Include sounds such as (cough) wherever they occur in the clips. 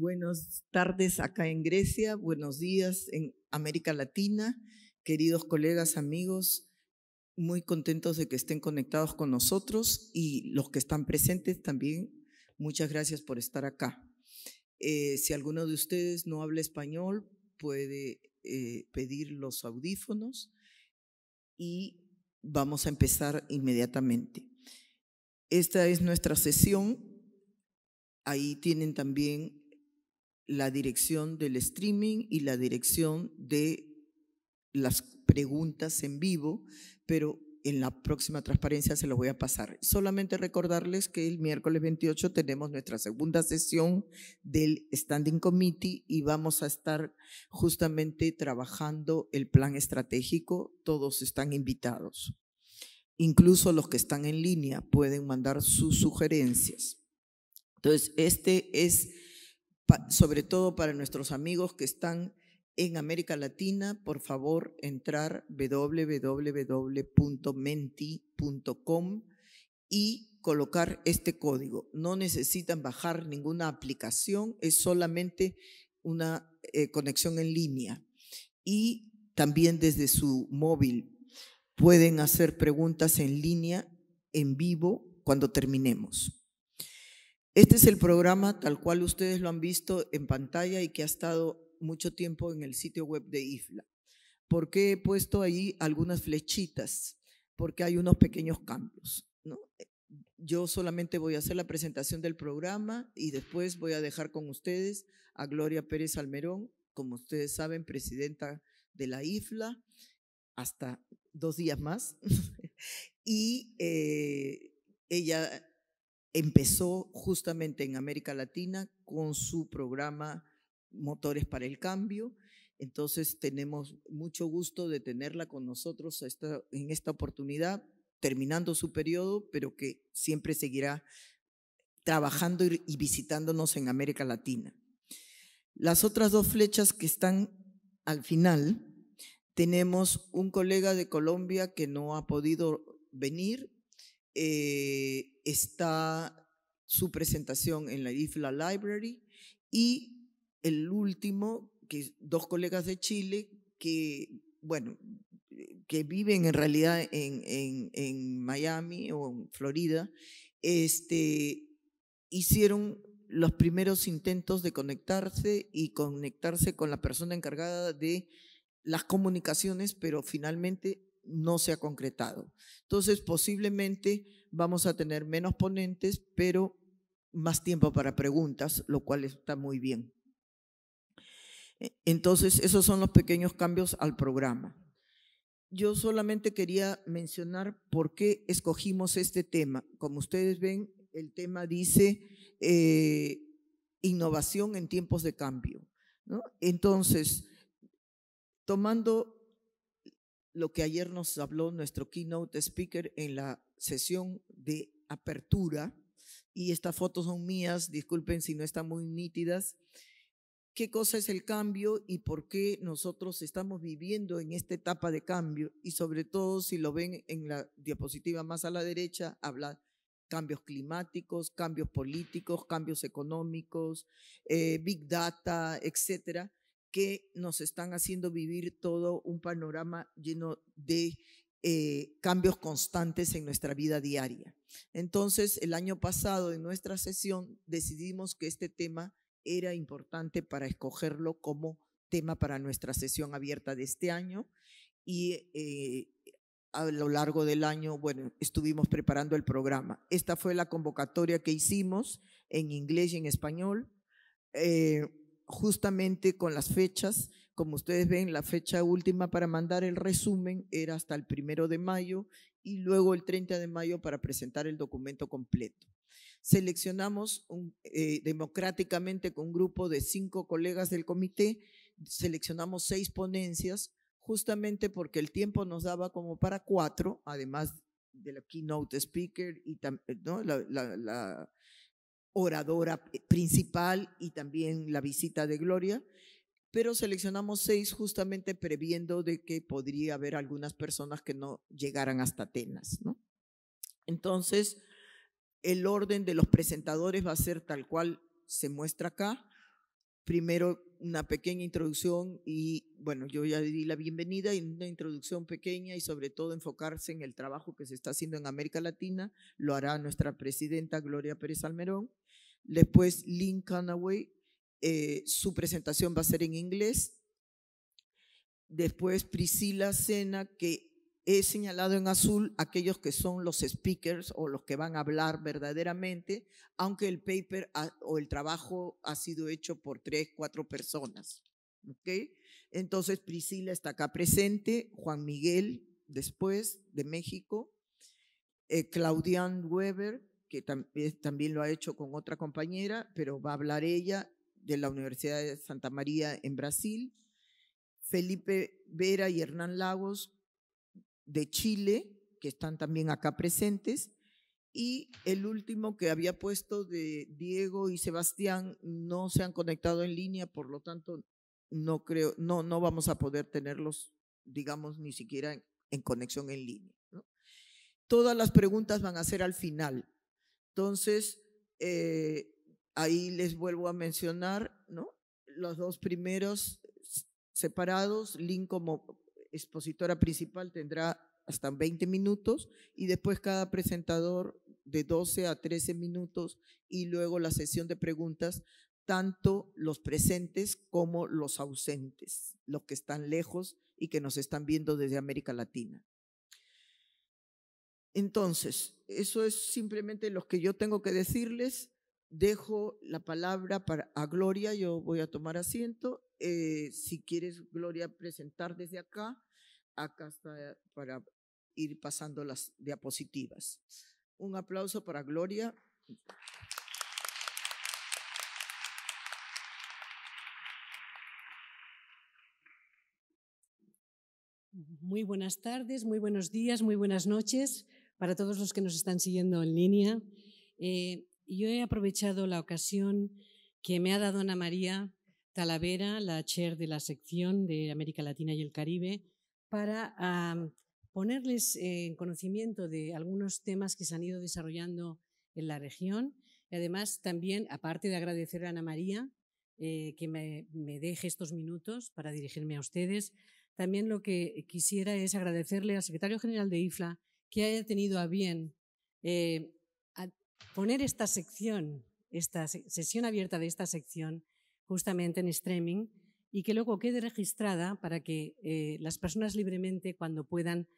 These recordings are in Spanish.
Buenas tardes acá en Grecia, buenos días en América Latina, queridos colegas, amigos, muy contentos de que estén conectados con nosotros y los que están presentes también, muchas gracias por estar acá. Eh, si alguno de ustedes no habla español, puede eh, pedir los audífonos y vamos a empezar inmediatamente. Esta es nuestra sesión. Ahí tienen también la dirección del streaming y la dirección de las preguntas en vivo, pero en la próxima transparencia se los voy a pasar. Solamente recordarles que el miércoles 28 tenemos nuestra segunda sesión del Standing Committee y vamos a estar justamente trabajando el plan estratégico. Todos están invitados. Incluso los que están en línea pueden mandar sus sugerencias. Entonces, este es sobre todo para nuestros amigos que están en América Latina, por favor, entrar www.menti.com y colocar este código. No necesitan bajar ninguna aplicación, es solamente una eh, conexión en línea. Y también desde su móvil pueden hacer preguntas en línea, en vivo, cuando terminemos. Este es el programa tal cual ustedes lo han visto en pantalla y que ha estado mucho tiempo en el sitio web de IFLA. ¿Por qué he puesto ahí algunas flechitas? Porque hay unos pequeños cambios. ¿no? Yo solamente voy a hacer la presentación del programa y después voy a dejar con ustedes a Gloria Pérez Almerón, como ustedes saben, presidenta de la IFLA, hasta dos días más. (laughs) y eh, ella empezó justamente en América Latina con su programa Motores para el Cambio. Entonces tenemos mucho gusto de tenerla con nosotros esta, en esta oportunidad, terminando su periodo, pero que siempre seguirá trabajando y visitándonos en América Latina. Las otras dos flechas que están al final, tenemos un colega de Colombia que no ha podido venir eh, está su presentación en la IFLA Library y el último, que dos colegas de Chile que, bueno, que viven en realidad en, Miami o en Florida, este, hicieron los primeros intentos de conectarse y conectarse con la persona encargada de las comunicaciones, pero finalmente no se ha concretado. Entonces, posiblemente vamos a tener menos ponentes, pero más tiempo para preguntas, lo cual está muy bien. E, entonces, esos son los pequeños cambios al programa. Yo solamente quería mencionar por qué escogimos este tema. Como ustedes ven, el tema dice eh, innovación en tiempos de cambio. ¿no? Entonces, tomando lo que ayer nos habló nuestro keynote speaker en la sesión de apertura. Y estas fotos son mías, disculpen si no están muy nítidas. ¿Qué cosa es el cambio y por qué nosotros estamos viviendo en esta etapa de cambio? Y sobre todo, si lo ven en la diapositiva más a la derecha, habla cambios climáticos, cambios políticos, cambios económicos, eh, big data, etcétera que nos están haciendo vivir todo un panorama lleno de eh, cambios constantes en nuestra vida diaria. Entonces, el año pasado en nuestra sesión decidimos que este tema era importante para escogerlo como tema para nuestra sesión abierta de este año y eh, a lo largo del año, bueno, estuvimos preparando el programa. Esta fue la convocatoria que hicimos en inglés y en español. Eh, justamente con las fechas. Como ustedes ven, la fecha última para mandar el resumen era hasta el primero de mayo y luego el 30 de mayo para presentar el documento completo. Seleccionamos eh, democráticamente con un grupo de cinco colegas del comité, seleccionamos seis ponencias, justamente porque el tiempo nos daba como para cuatro, además de la keynote speaker y ¿no? la oradora principal y también la visita de Gloria, pero seleccionamos seis justamente previendo de que podría haber algunas personas que no llegaran hasta Atenas, ¿no? Entonces, el orden de los presentadores va a ser tal cual se muestra acá. Primero una pequeña introducción y bueno, yo ya di la bienvenida y una introducción pequeña y sobre todo enfocarse en el trabajo que se está haciendo en América Latina, lo hará nuestra presidenta Gloria Pérez Almerón. Después Lynn Canaway eh, su presentación va a ser en inglés. Después Priscila Sena, que He señalado en azul aquellos que son los speakers o los que van a hablar verdaderamente, aunque el paper o el trabajo ha sido hecho por tres, cuatro personas. ¿Okay? Entonces Priscila está acá presente, Juan Miguel después de México, eh, Claudian Weber, que eh, también lo ha hecho con otra compañera, pero va a hablar ella de la Universidad de Santa María en Brasil, Felipe Vera y Hernán Lagos, de Chile, que están también acá presentes, y el último que había puesto de Diego y Sebastián no se han conectado en línea, por lo tanto no creo, no, no vamos a poder tenerlos, digamos, ni siquiera en, conexión en línea. Todas las preguntas van a ser al final. Entonces, eh, ahí les vuelvo a mencionar, ¿no? Los dos primeros separados, link como expositora principal tendrá hasta 20 minutos y después cada presentador de 12 a 13 minutos y luego la sesión de preguntas, tanto los presentes como los ausentes, los que están lejos y que nos están viendo desde América Latina. Entonces, eso es simplemente lo que yo tengo que decirles dejo la palabra para, a Gloria, yo voy a tomar asiento. Eh, si quieres, Gloria, presentar desde acá, acá está para ir pasando las diapositivas. Un aplauso para Gloria. Muy buenas tardes, muy buenos días, muy buenas noches para todos los que nos están siguiendo en línea. Eh, yo he aprovechado la ocasión que me ha dado Ana María Talavera, la chair de la sección de América Latina y el Caribe, para ponerles en conocimiento de algunos temas que se han ido desarrollando en la región. Y además, también, aparte de agradecer a Ana María eh, que me, deje estos minutos para dirigirme a ustedes, también lo que quisiera es agradecerle al secretario general de IFLA que haya tenido a bien eh, poner esta sección, esta sesión abierta de esta sección, justamente en streaming, y que luego quede registrada para que eh, las personas libremente, cuando puedan,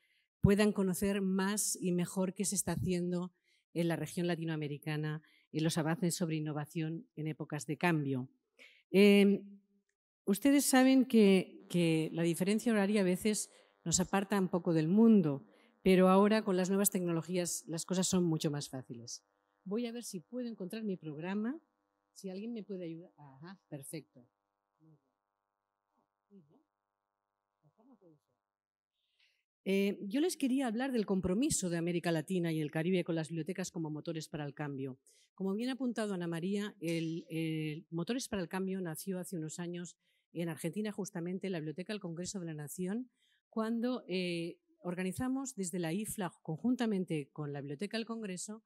puedan conocer más y mejor qué se está haciendo en la región latinoamericana y los avances sobre innovación en épocas de cambio. Em, ustedes saben que la diferencia horaria a veces nos aparta un poco del mundo, pero ahora con las nuevas tecnologías las cosas son mucho más fáciles. Voy a ver si puedo encontrar mi programa, si alguien me puede ayudar. Ajá, perfecto. Ah, eh, yo les quería hablar del compromiso de América Latina y el Caribe con las bibliotecas como motores para el cambio. Como bien ha apuntado Ana María, el, Motores para el Cambio nació hace unos años en Argentina, justamente en la Biblioteca del Congreso de la Nación, cuando eh, organizamos desde la IFLA, conjuntamente con la Biblioteca del Congreso,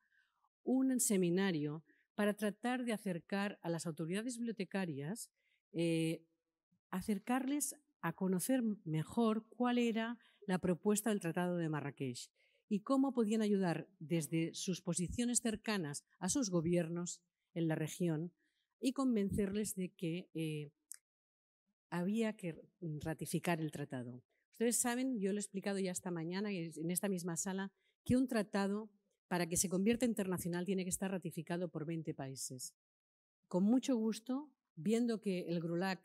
un seminario para tratar de acercar a las autoridades bibliotecarias, eh, acercarles a conocer mejor cuál era la propuesta del Tratado de Marrakech y cómo podían ayudar desde sus posiciones cercanas a sus gobiernos en la región y convencerles de que eh, había que ratificar el tratado. Ustedes saben, yo lo he explicado ya esta mañana en esta misma sala, que un tratado para que se convierta internacional tiene que estar ratificado por 20 países. Con mucho gusto, viendo que el GRULAC,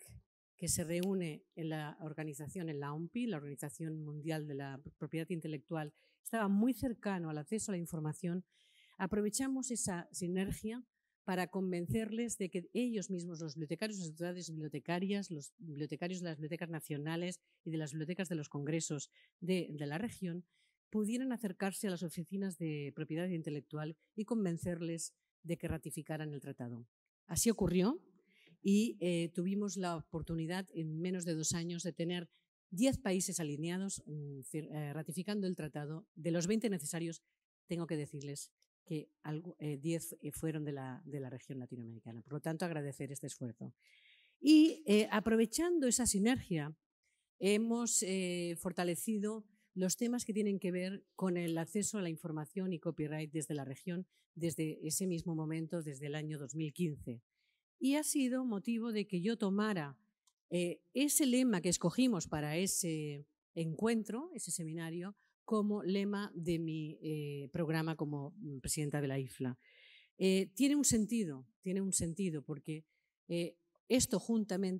que se reúne en la organización, en la OMPI, la Organización Mundial de la Propiedad Intelectual, estaba muy cercano al acceso a la información, aprovechamos esa sinergia para convencerles de que ellos mismos, los bibliotecarios las entidades bibliotecarias, los bibliotecarios de las bibliotecas nacionales y de las bibliotecas de los congresos de la región, pudieran acercarse a las oficinas de propiedad intelectual y convencerles de que ratificaran el tratado. Así ocurrió y eh, tuvimos la oportunidad en menos de dos años de tener 10 países alineados mm, eh, ratificando el tratado. De los 20 necesarios, tengo que decirles que algo, 10 eh, fueron de de la, región latinoamericana. Por lo tanto, agradecer este esfuerzo. Y aprovechando esa sinergia, hemos fortalecido los temas que tienen que ver con el acceso a la información y copyright desde la región desde ese mismo momento, desde el año 2015. Y ha sido motivo de que yo tomara eh, ese lema que escogimos para ese encuentro, ese seminario, como lema de mi eh, programa como mm, presidenta de la IFLA. Eh, tiene un sentido, tiene un sentido, porque esto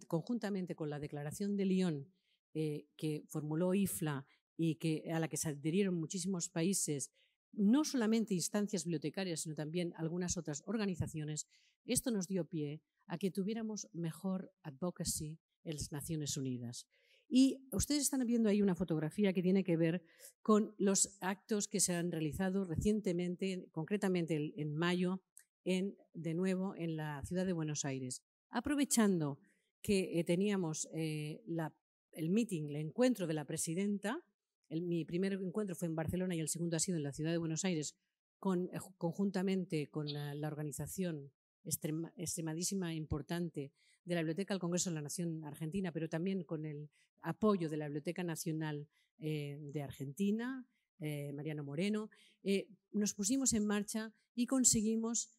conjuntamente con la declaración de Lyon que formuló IFLA y que, a la que se adhirieron muchísimos países, no solamente instancias bibliotecarias, sino también algunas otras organizaciones, esto nos dio pie a que tuviéramos mejor advocacy en las Naciones Unidas. Y ustedes están viendo ahí una fotografía que tiene que ver con los actos que se han realizado recientemente, concretamente en mayo, de nuevo en la ciudad de Buenos Aires. Aprovechando que eh, teníamos eh, el meeting, el encuentro de la presidenta, mi primer encuentro fue en Barcelona y el segundo ha sido en la ciudad de Buenos Aires, eh, conjuntamente con ah, la, organización extremadísima e importante de la Biblioteca del Congreso de la Nación Argentina, pero también con el apoyo de la Biblioteca Nacional eh, de Argentina, eh, Mariano Moreno, nos pusimos en marcha y conseguimos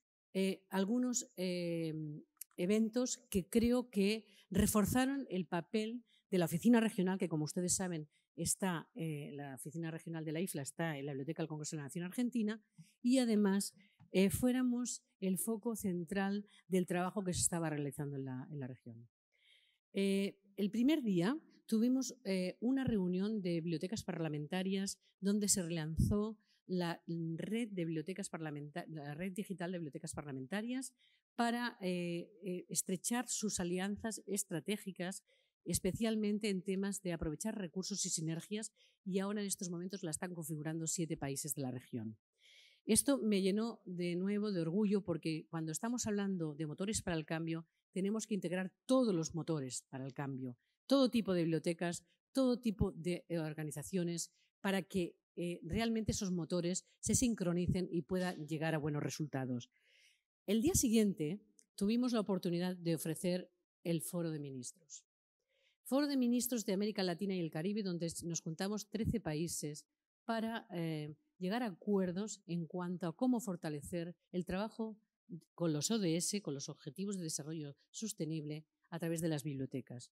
algunos eventos que creo que reforzaron el papel de la oficina regional, que como ustedes saben está eh, la oficina regional de la IFLA, está en la Biblioteca del Congreso de la Nación Argentina y además eh, fuéramos el foco central del trabajo que se estaba realizando en la, región. Eh, el primer día tuvimos una reunión de bibliotecas parlamentarias donde se relanzó la red, de bibliotecas la red digital de bibliotecas parlamentarias para estrechar sus alianzas estratégicas especialmente en temas de aprovechar recursos y sinergias, y ahora en estos momentos la están configurando siete países de la región. Esto me llenó de nuevo de orgullo porque cuando estamos hablando de motores para el cambio, tenemos que integrar todos los motores para el cambio, todo tipo de bibliotecas, todo tipo de eh, organizaciones, para que eh, realmente esos motores se sincronicen y puedan llegar a buenos resultados. El día siguiente tuvimos la oportunidad de ofrecer el foro de ministros. Foro de Ministros de América Latina y el Caribe, donde nos juntamos 13 países para eh, llegar a acuerdos en cuanto a cómo fortalecer el trabajo con los ODS, con los Objetivos de Desarrollo Sostenible, a través de las bibliotecas.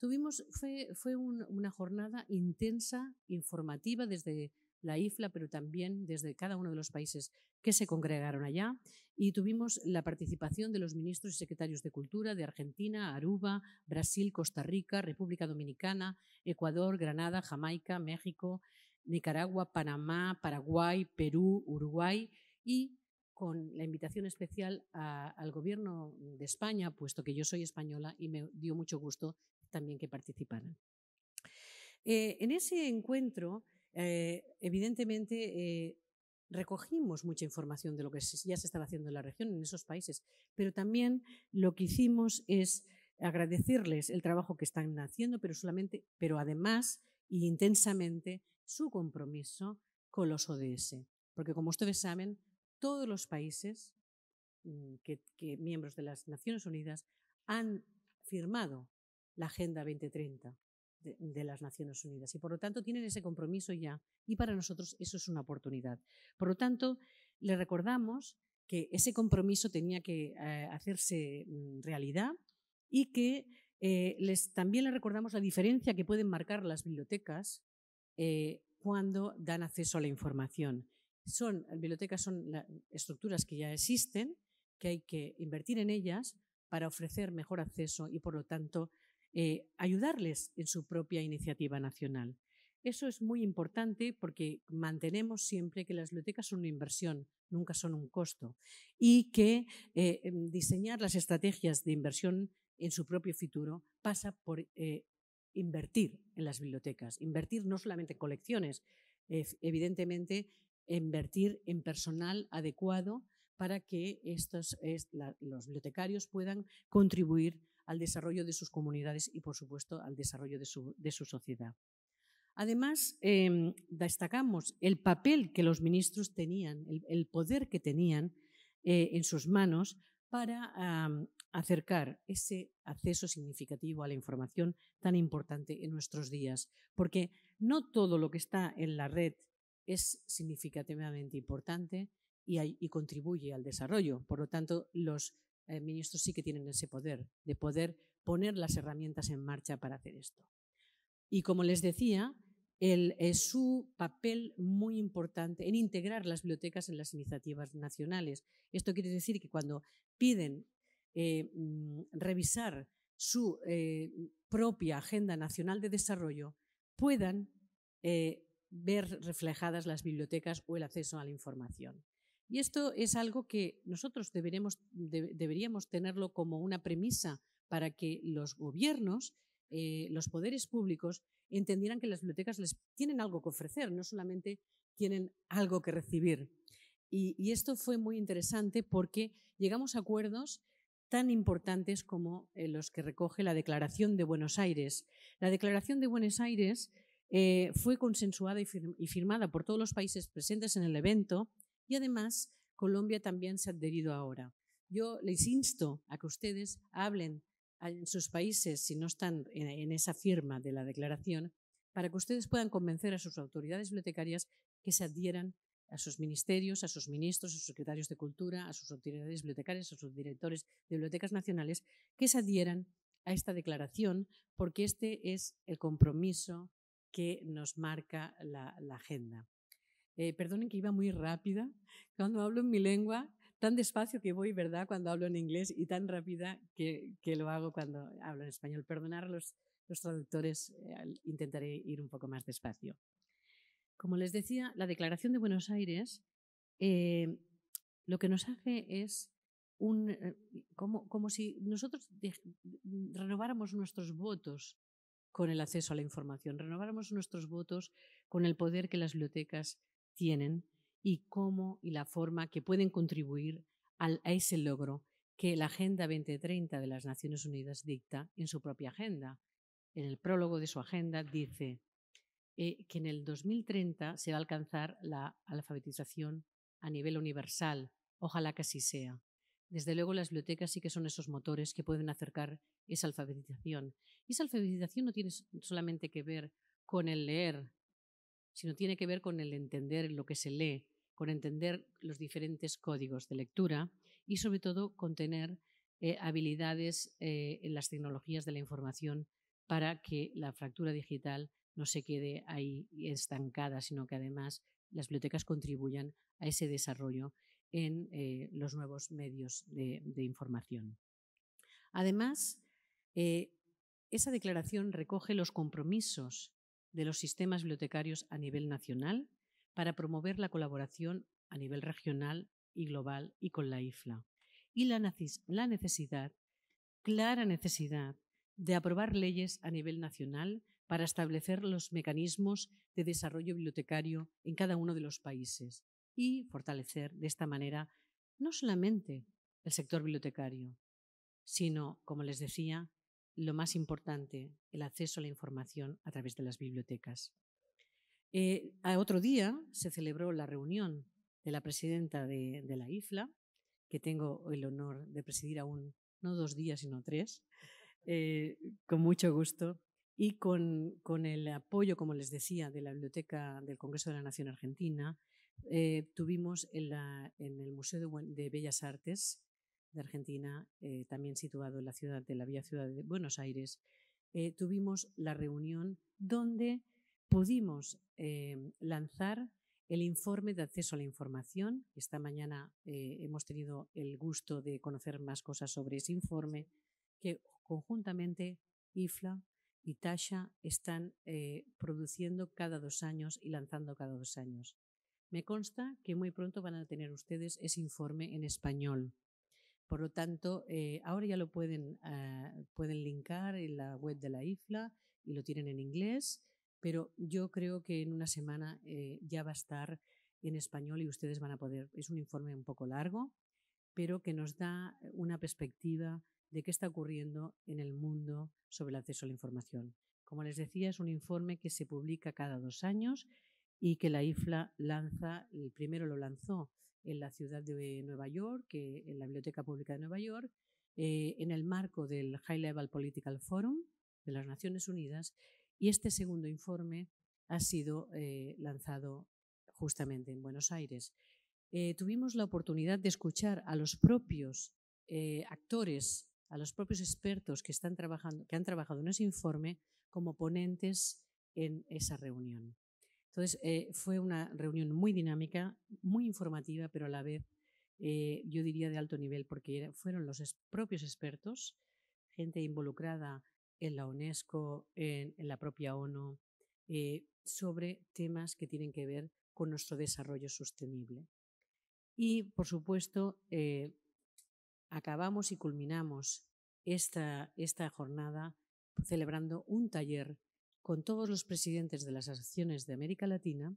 Tuvimos, fue, fue una jornada intensa, informativa, desde la IFLA, pero también desde cada uno de los países que se congregaron allá. Y tuvimos la participación de los ministros y secretarios de Cultura de Argentina, Aruba, Brasil, Costa Rica, República Dominicana, Ecuador, Granada, Jamaica, México, Nicaragua, Panamá, Paraguay, Perú, Uruguay y con la invitación especial al Gobierno de España, puesto que yo soy española y me dio mucho gusto también que participaran. Eh, en ese encuentro eh, evidentemente, eh, recogimos mucha información de lo que ya se estaba haciendo en la región, en esos países, pero también lo que hicimos es agradecerles el trabajo que están haciendo, pero solamente, pero además e intensamente su compromiso con los ODS, porque como ustedes saben, todos los países mm, que miembros de las Naciones Unidas han firmado la Agenda 2030 de, las Naciones Unidas y por lo tanto tienen ese compromiso ya y para nosotros eso es una oportunidad. Por lo tanto, les recordamos que ese compromiso tenía que eh, hacerse mm, realidad y que eh, les, también le recordamos la diferencia que pueden marcar las bibliotecas eh, cuando dan acceso a la información. Son, bibliotecas son estructuras que ya existen, que hay que invertir en ellas para ofrecer mejor acceso y, por lo tanto, eh, ayudarles en su propia iniciativa nacional. Eso es muy importante porque mantenemos siempre que las bibliotecas son una inversión, nunca son un costo, y que eh, em, diseñar las estrategias de inversión en su propio futuro pasa por eh, invertir en las bibliotecas, invertir no solamente en colecciones, evidentemente invertir en personal adecuado para que estos, los bibliotecarios puedan contribuir al desarrollo de sus comunidades y, por supuesto, al desarrollo de su, sociedad. Además, em, destacamos el papel que los ministros tenían, el, poder que tenían eh, en sus manos para acercar ese acceso significativo a la información tan importante en nuestros días, porque no todo lo que está en la red es significativamente importante y, y contribuye al desarrollo. Por lo tanto, los eh, ministros sí que tienen ese poder de poder poner las herramientas en marcha para hacer esto. Y como les decía, su papel muy importante en integrar las bibliotecas en las iniciativas nacionales. Esto quiere decir que cuando piden eh, mm, revisar su eh, propia Agenda Nacional de Desarrollo, puedan ver reflejadas las bibliotecas o el acceso a la información. Y esto es algo que nosotros deberíamos tenerlo como una premisa para que los gobiernos, eh, los poderes públicos, entendieran que las bibliotecas les tienen algo que ofrecer, no solamente tienen algo que recibir. Y, esto fue muy interesante porque llegamos a acuerdos tan importantes como eh, los que recoge la Declaración de Buenos Aires. La Declaración de Buenos Aires eh, fue consensuada y, firmada por todos los países presentes en el evento y además, Colombia también se ha adherido ahora. Yo les insto a que ustedes hablen en sus países, si no están en esa firma de la declaración, para que ustedes puedan convencer a sus autoridades bibliotecarias que se adhieran a sus ministerios, a sus ministros, a sus secretarios de cultura, a sus autoridades bibliotecarias, a sus directores de bibliotecas nacionales, que se adhieran a esta declaración, porque este es el compromiso que nos marca la, la agenda. Eh, perdonen que iba muy rápida. Cuando hablo en mi lengua, tan despacio que voy, ¿verdad? Cuando hablo en inglés y tan rápida que, lo hago cuando hablo en español. Perdonar los, los traductores, eh, intentaré ir un poco más despacio. Como les decía, la Declaración de Buenos Aires eh, lo que nos hace es un, como, si nosotros renováramos nuestros votos con el acceso a la información, renováramos nuestros votos con el poder que las bibliotecas tienen y cómo y la forma que pueden contribuir a ese logro que la Agenda 2030 de las Naciones Unidas dicta en su propia agenda. En el prólogo de su agenda dice eh, que en el 2030 se va a alcanzar la alfabetización a nivel universal. Ojalá que así sea. Desde luego las bibliotecas sí que son esos motores que pueden acercar esa alfabetización. Y esa alfabetización no tiene solamente que ver con el leer sino tiene que ver con el entender lo que se lee, con entender los diferentes códigos de lectura y sobre todo con tener eh, habilidades eh, en las tecnologías de la información para que la fractura digital no se quede ahí estancada, sino que además las bibliotecas contribuyan a ese desarrollo en eh, los nuevos medios de, de información. Además, esa declaración recoge los compromisos de los sistemas bibliotecarios a nivel nacional para promover la colaboración a nivel regional y global y con la IFLA. Y la, necesidad, clara necesidad, de aprobar leyes a nivel nacional para establecer los mecanismos de desarrollo bibliotecario en cada uno de los países y fortalecer de esta manera no solamente el sector bibliotecario, sino, como les decía, lo más importante, el acceso a la información a través de las bibliotecas. Eh, a otro día se celebró la reunión de la presidenta de, la IFLA, que tengo el honor de presidir aún, no dos días, sino tres, eh, con mucho gusto, y con, el apoyo, como les decía, de la Biblioteca del Congreso de la Nación Argentina, eh, tuvimos en, el Museo de Bellas Artes de Argentina, eh, también situado en la ciudad de la Vía Ciudad de Buenos Aires, eh, tuvimos la reunión donde pudimos eh, lanzar el informe de acceso a la información. Esta mañana hemos tenido el gusto de conocer más cosas sobre ese informe que conjuntamente IFLA, y Tasha están produciendo cada dos años y lanzando cada dos años. Me consta que muy pronto van a tener ustedes ese informe en español. Por lo tanto, eh, ahora ya lo ah, pueden, linkar en la web de la IFLA y lo tienen en inglés, pero yo creo que en una semana eh, ya va a estar en español y ustedes van a poder. Es un informe un poco largo, pero que nos da una perspectiva de qué está ocurriendo en el mundo sobre el acceso a la información. Como les decía, es un informe que se publica cada dos años y que la IFLA lanza, el primero lo lanzó en la ciudad de Nueva York, en la Biblioteca Pública de Nueva York, eh, en el marco del High Level Political Forum de las Naciones Unidas. Y este segundo informe ha sido eh, lanzado justamente en Buenos Aires. Eh, tuvimos la oportunidad de escuchar a los propios actores, a los propios expertos que, que han trabajado en ese informe como ponentes en esa reunión. Entonces, eh, fue una reunión muy dinámica, muy informativa, pero a la vez, eh, yo diría, de alto nivel, porque fueron los propios expertos, gente involucrada en la UNESCO, en, la propia ONU, eh, sobre temas que tienen que ver con nuestro desarrollo sostenible. Y, por supuesto, acabamos y culminamos esta, esta jornada celebrando un taller con todos los presidentes de las acciones de América Latina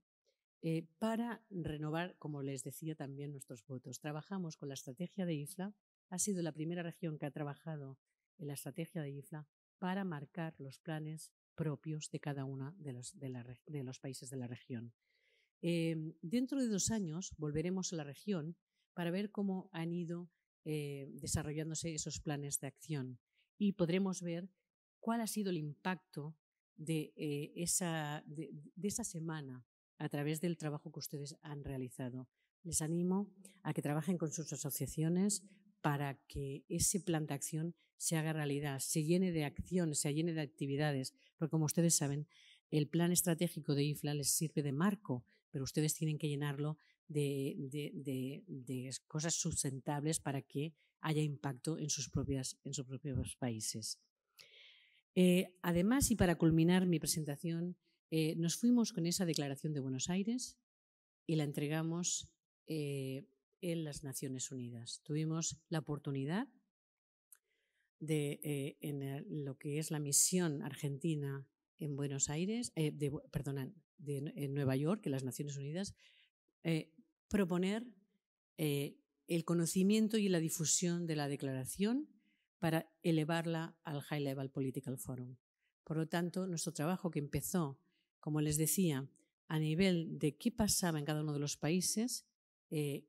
eh, para renovar, como les decía también, nuestros votos. Trabajamos con la estrategia de IFLA, ha sido la primera región que ha trabajado en la estrategia de IFLA para marcar los planes propios de cada uno de los, de los países de la región. Eh, dentro de dos años volveremos a la región para ver cómo han ido eh, desarrollándose esos planes de acción y podremos ver cuál ha sido el impacto eh, de, esa, semana a través del trabajo que ustedes han realizado. Les animo a que trabajen con sus asociaciones para que ese plan de acción se haga realidad, se llene de acción se llene de actividades, porque como ustedes saben, el plan estratégico de IFLA les sirve de marco, pero ustedes tienen que llenarlo de, cosas sustentables para que haya impacto en sus propios países. Eh, además, y para culminar mi presentación, eh, nos fuimos con esa declaración de Buenos Aires y la entregamos eh, en las Naciones Unidas. Tuvimos la oportunidad de, en lo que es la misión argentina en Buenos Aires, en Nueva York, en las Naciones Unidas, proponer el conocimiento y la difusión de la declaración para elevarla al High Level Political Forum. Por lo tanto, nuestro trabajo que empezó, como les decía, a nivel de qué pasaba en cada uno de los países, eh,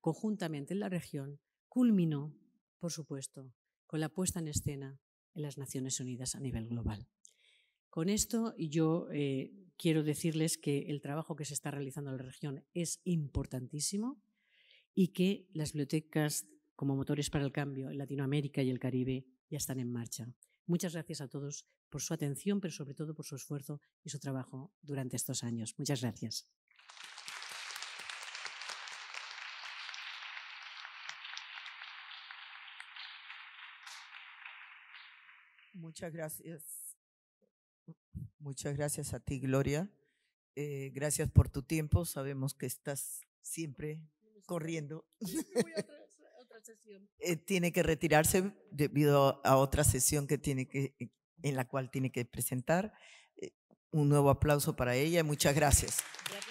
conjuntamente en la región, culminó, por supuesto, con la puesta en escena en las Naciones Unidas a nivel global. Con esto yo eh, quiero decirles que el trabajo que se está realizando en la región es importantísimo y que las bibliotecas como motores para el cambio en Latinoamérica y el Caribe ya están en marcha. Muchas gracias a todos por su atención, pero sobre todo por su esfuerzo y su trabajo durante estos años. Muchas gracias. Muchas gracias. Muchas gracias a ti, Gloria. Eh, gracias por tu tiempo. Sabemos que estás siempre corriendo. (laughs) Eh, tiene que retirarse debido a otra sesión que tiene que, eh, en la cual tiene que presentar. Eh, un nuevo aplauso para ella. Muchas gracias. gracias.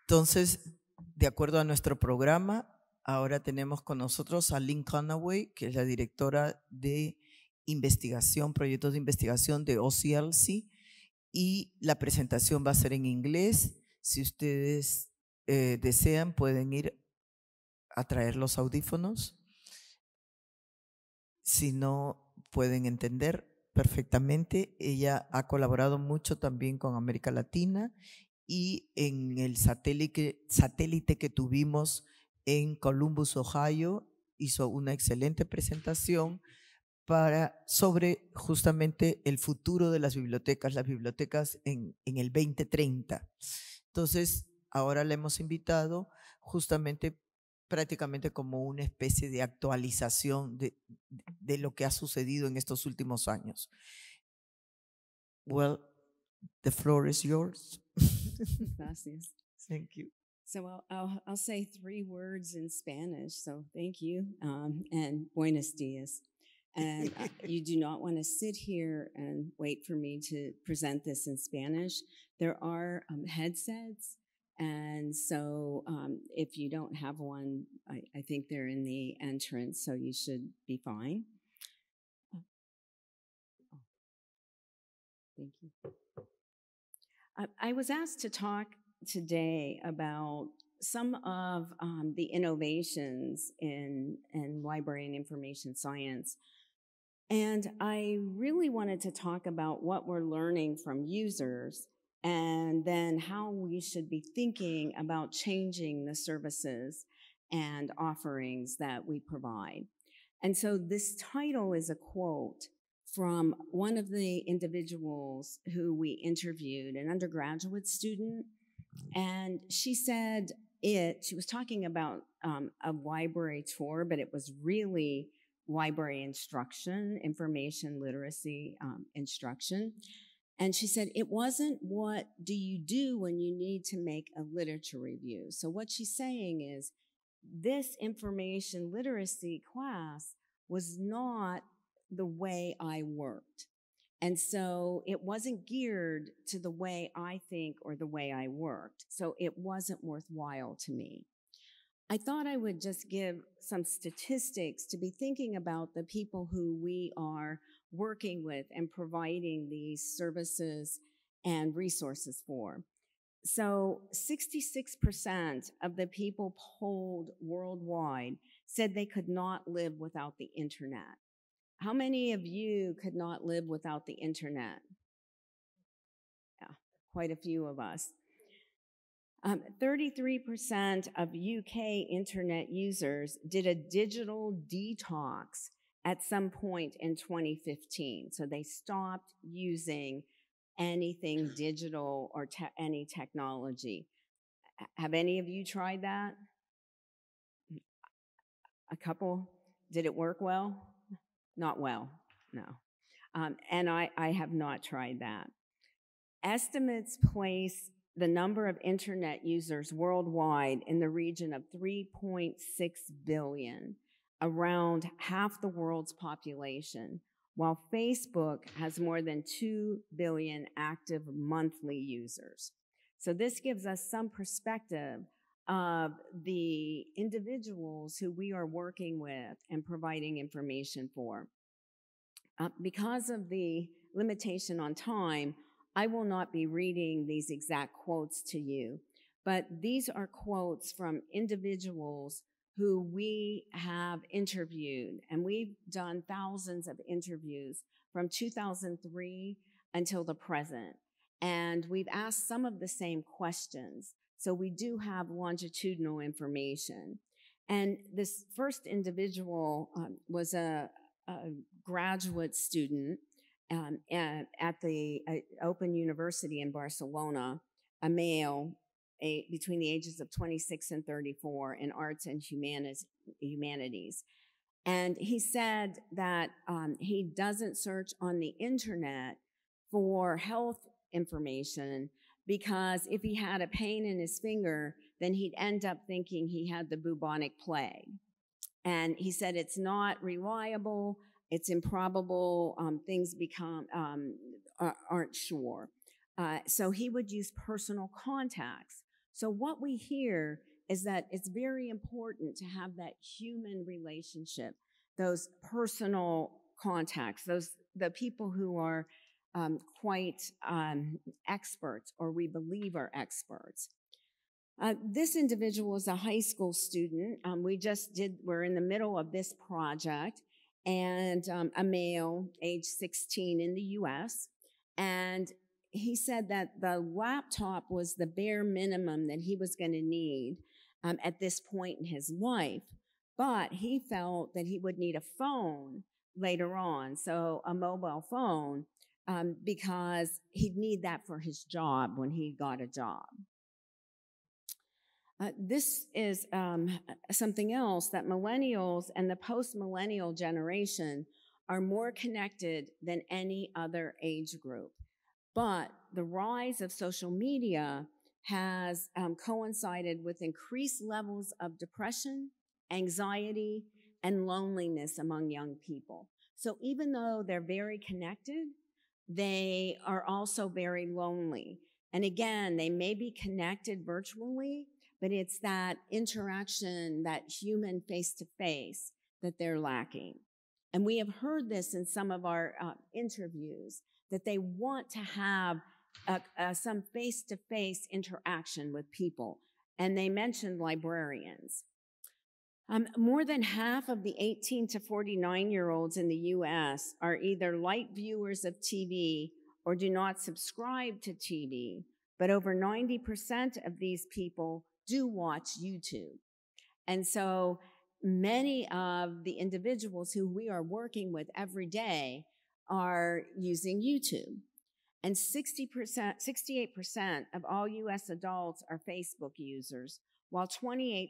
Entonces, de acuerdo a nuestro programa, ahora tenemos con nosotros a Lynn Conaway, que es la directora de investigación, proyectos de investigación de OCLC, y la presentación va a ser en inglés. Si ustedes eh, desean, pueden ir a traer los audífonos. Si no pueden entender perfectamente, ella ha colaborado mucho también con América Latina y en el satélite, satélite que tuvimos en Columbus, Ohio, hizo una excelente presentación para, sobre justamente el futuro de las bibliotecas, las bibliotecas en, el 2030. Entonces, ahora le hemos invitado justamente prácticamente como una especie de actualización de, lo que ha sucedido en estos últimos años. Well, the floor is yours. (laughs) Gracias. Thank you. So I'll, I'll, say three words in Spanish. So thank you um, and buenos días. And (laughs) you do not want to sit here and wait for me to present this in Spanish. There are um, headsets. And so um, if you don't have one, I, I think they're in the entrance, so you should be fine. Oh. Oh. Thank you. I, I, was asked to talk today about some of um, the innovations in, in library and information science and I really wanted to talk about what we're learning from users and then how we should be thinking about changing the services and offerings that we provide. And so this title is a quote from one of the individuals who we interviewed, an undergraduate student. And she said it, she was talking about um, a library tour, but it was really library instruction, information literacy um, instruction. And she said, it wasn't what do you do when you need to make a literature review. So what she's saying is this information literacy class was not the way I worked. And so it wasn't geared to the way I think or the way I worked. So it wasn't worthwhile to me. I thought I would just give some statistics to be thinking about the people who we are working with and providing these services and resources for. So 66% of the people polled worldwide said they could not live without the internet. How many of you could not live without the internet? Yeah, quite a few of us. 33% um, of UK internet users did a digital detox at some point in 2015. So they stopped using anything (sighs) digital or te- any technology. Have any of you tried that? A couple? Did it work well? Not well, no. Um, and I, I have not tried that. Estimates place the number of internet users worldwide in the region of 3.6 billion, around half the world's population, while Facebook has more than 2 billion active monthly users. So this gives us some perspective of the individuals who we are working with and providing information for. Uh, because of the limitation on time, I will not be reading these exact quotes to you, but these are quotes from individuals who we have interviewed, and we've done thousands of interviews from 2003 until the present. And we've asked some of the same questions. So we do have longitudinal information. And this first individual um, was a, a graduate student um, at, at, the uh, Open University in Barcelona, a male a, between the ages of 26 and 34 in arts and humanities. humanities. And he said that um, he doesn't search on the internet for health information because if he had a pain in his finger, then he'd end up thinking he had the bubonic plague. And he said it's not reliable. It's improbable. Um, things become um, aren't sure. Uh, so he would use personal contacts. So what we hear is that it's very important to have that human relationship, those personal contacts, those the people who are um, quite um, experts or we believe are experts. Uh, this individual is a high school student. Um, we just did, we're in the middle of this project and um, a male, age 16 in the US. And he said that the laptop was the bare minimum that he was going to need um, at this point in his life. But he felt that he would need a phone later on, so a mobile phone, um, because he'd need that for his job when he got a job. Uh, this is um, something else that millennials and the post millennial generation are more connected than any other age group. But the rise of social media has um, coincided with increased levels of depression, anxiety, and loneliness among young people. So even though they're very connected, they are also very lonely. And again, they may be connected virtually, but it's that interaction, that human face to face that they're lacking. And we have heard this in some of our uh, interviews that they want to have a, a, some face to face interaction with people. And they mentioned librarians. Um, more than half of the 18 to 49 year olds in the US are either light viewers of TV or do not subscribe to TV, but over 90% of these people do watch YouTube. And so many of the individuals who we are working with every day are using YouTube. And 60%, 68% of all US adults are Facebook users, while 28%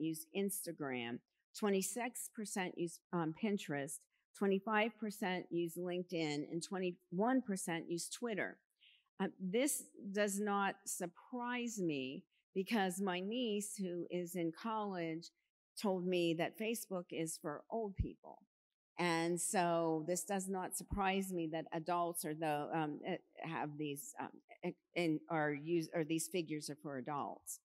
use Instagram, 26% use um, Pinterest, 25% use LinkedIn, and 21% use Twitter. Uh, this does not surprise me because my niece, who is in college, told me that Facebook is for old people. And so this does not surprise me that adults are the um, eh, have these um, eh, and are use or these figures are for adults.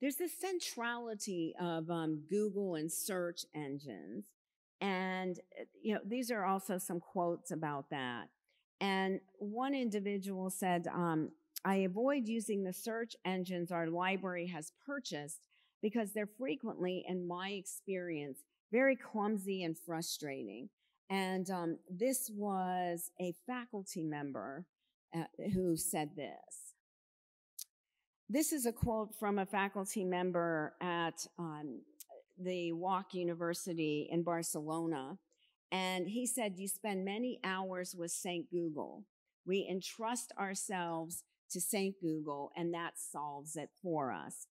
There's this centrality of um, Google and search engines, and eh, you know these are also some quotes about that. And one individual said, um, I avoid using the search engines our library has purchased because they're frequently, in my experience, very clumsy and frustrating. And um, this was a faculty member uh, who said this. This is a quote from a faculty member at um, the Walk University in Barcelona. And he said, You spend many hours with St. Google. We entrust ourselves to St. Google, and that solves it for us.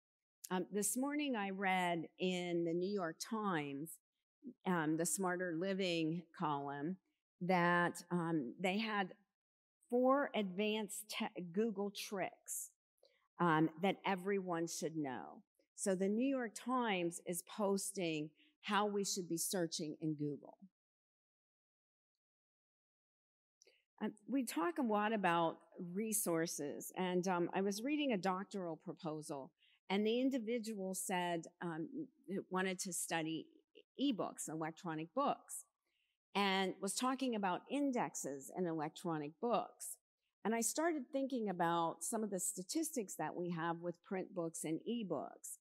Um, this morning, I read in the New York Times, um, the Smarter Living column, that um, they had four advanced te- Google tricks um, that everyone should know. So the New York Times is posting how we should be searching in Google. we talk a lot about resources, and um, I was reading a doctoral proposal, and the individual said um, wanted to study ebooks, electronic books, and was talking about indexes in electronic books. And I started thinking about some of the statistics that we have with print books and ebooks.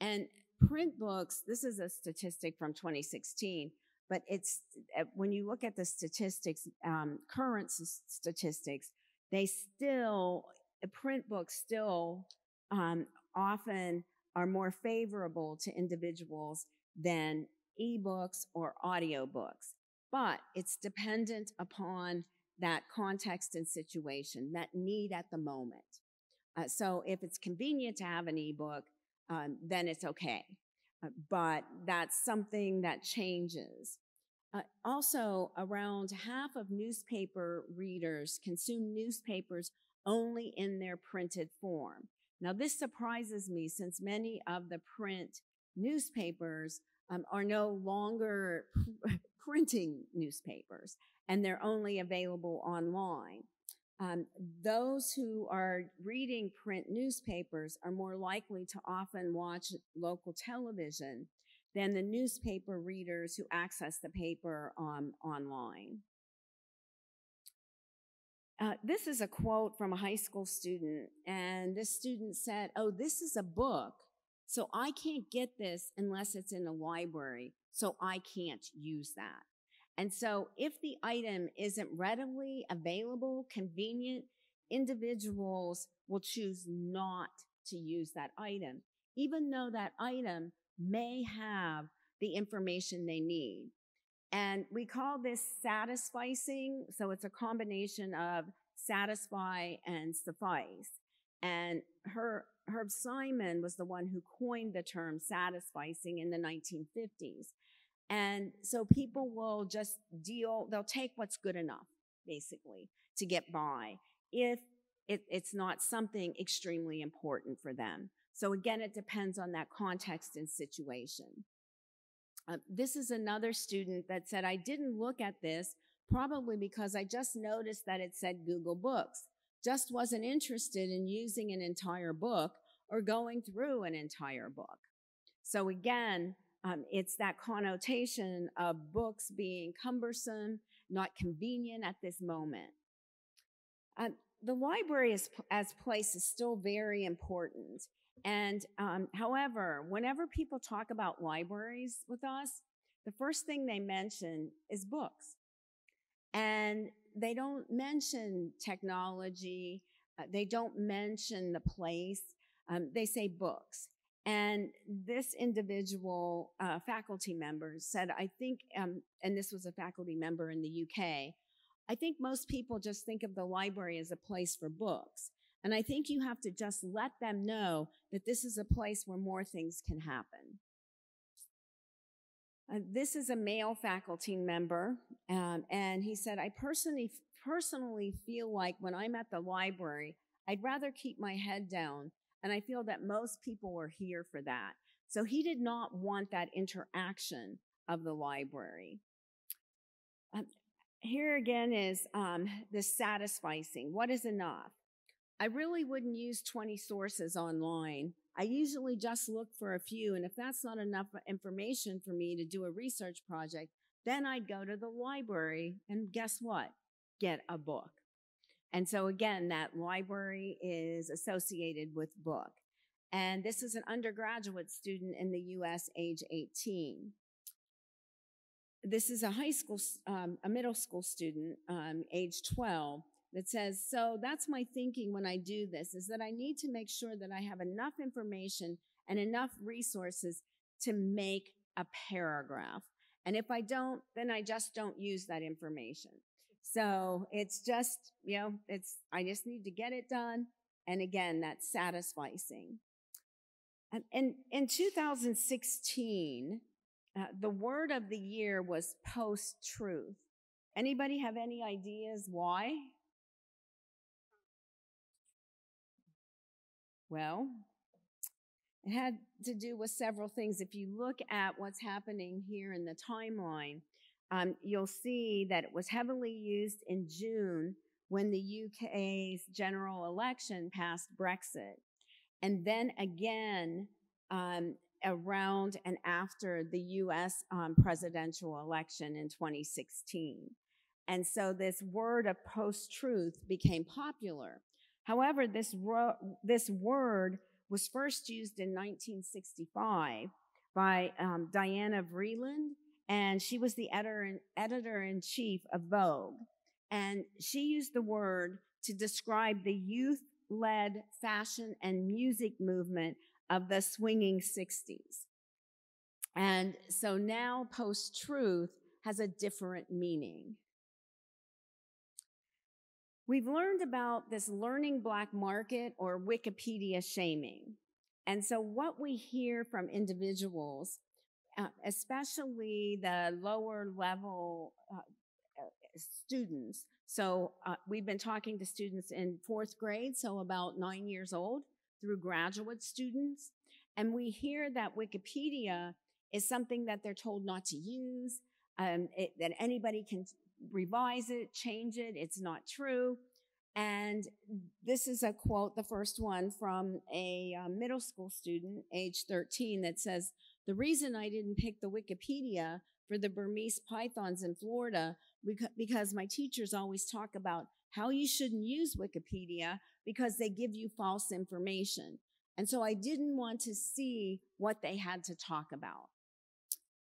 And print books, this is a statistic from 2016, but it's eh, when you look at the statistics, um, current statistics, they still eh, print books still um, often are more favorable to individuals than ebooks or audiobooks. But it's dependent upon that context and situation, that need at the moment. Uh, so if it's convenient to have an ebook, um, then it's okay. Uh, but that's something that changes. Uh, also, around half of newspaper readers consume newspapers only in their printed form. Now, this surprises me since many of the print newspapers um, are no longer (laughs) printing newspapers and they're only available online. Um, those who are reading print newspapers are more likely to often watch local television than the newspaper readers who access the paper um, online. Uh, this is a quote from a high school student, and this student said, Oh, this is a book, so I can't get this unless it's in a library, so I can't use that. And so if the item isn't readily available, convenient, individuals will choose not to use that item, even though that item may have the information they need. And we call this satisficing. So it's a combination of satisfy and suffice. And her, Herb Simon was the one who coined the term satisficing in the 1950s. And so people will just deal, they'll take what's good enough, basically, to get by if it, it's not something extremely important for them. So again, it depends on that context and situation. Uh, this is another student that said, I didn't look at this probably because I just noticed that it said Google Books. Just wasn't interested in using an entire book or going through an entire book. So again, um, it's that connotation of books being cumbersome, not convenient at this moment. Um, the library as, as place is still very important. And um, however, whenever people talk about libraries with us, the first thing they mention is books. And they don't mention technology. Uh, they don't mention the place. Um, they say books. And this individual uh, faculty member said, I think, um, and this was a faculty member in the UK, I think most people just think of the library as a place for books. And I think you have to just let them know that this is a place where more things can happen. Uh, this is a male faculty member, um, and he said, I personally, personally feel like when I'm at the library, I'd rather keep my head down and I feel that most people were here for that. So he did not want that interaction of the library. Um, here again is um, the satisficing. What is enough? I really wouldn't use 20 sources online. I usually just look for a few, and if that's not enough information for me to do a research project, then I'd go to the library and guess what? Get a book. And so again, that library is associated with book. And this is an undergraduate student in the US, age 18. This is a high school, um, a middle school student, um, age 12, that says, So that's my thinking when I do this, is that I need to make sure that I have enough information and enough resources to make a paragraph. And if I don't, then I just don't use that information. So it's just, you know, it's, I just need to get it done. And again, that's satisfying. And, in 2016, uh, the word of the year was post truth. Anybody have any ideas why? Well, it had to do with several things. If you look at what's happening here in the timeline, um, you'll see that it was heavily used in June when the UK's general election passed Brexit. And then again um, around and after the US um, presidential election in 2016. And so this word of post truth became popular. However, this, ro- this word was first used in 1965 by um, Diana Vreeland and she was the editor editor in chief of Vogue. And she used the word to describe the youth led fashion and music movement of the swinging 60s. And so now post truth has a different meaning. We've learned about this learning black market or Wikipedia shaming. And so what we hear from individuals uh, especially the lower level uh, uh, students. So uh, we've been talking to students in fourth grade, so about nine years old, through graduate students. And we hear that Wikipedia is something that they're told not to use, um, it, that anybody can revise it, change it, it's not true. And this is a quote, the first one from a uh, middle school student, age 13, that says, the reason I didn't pick the Wikipedia for the Burmese pythons in Florida because my teachers always talk about how you shouldn't use Wikipedia because they give you false information. And so I didn't want to see what they had to talk about.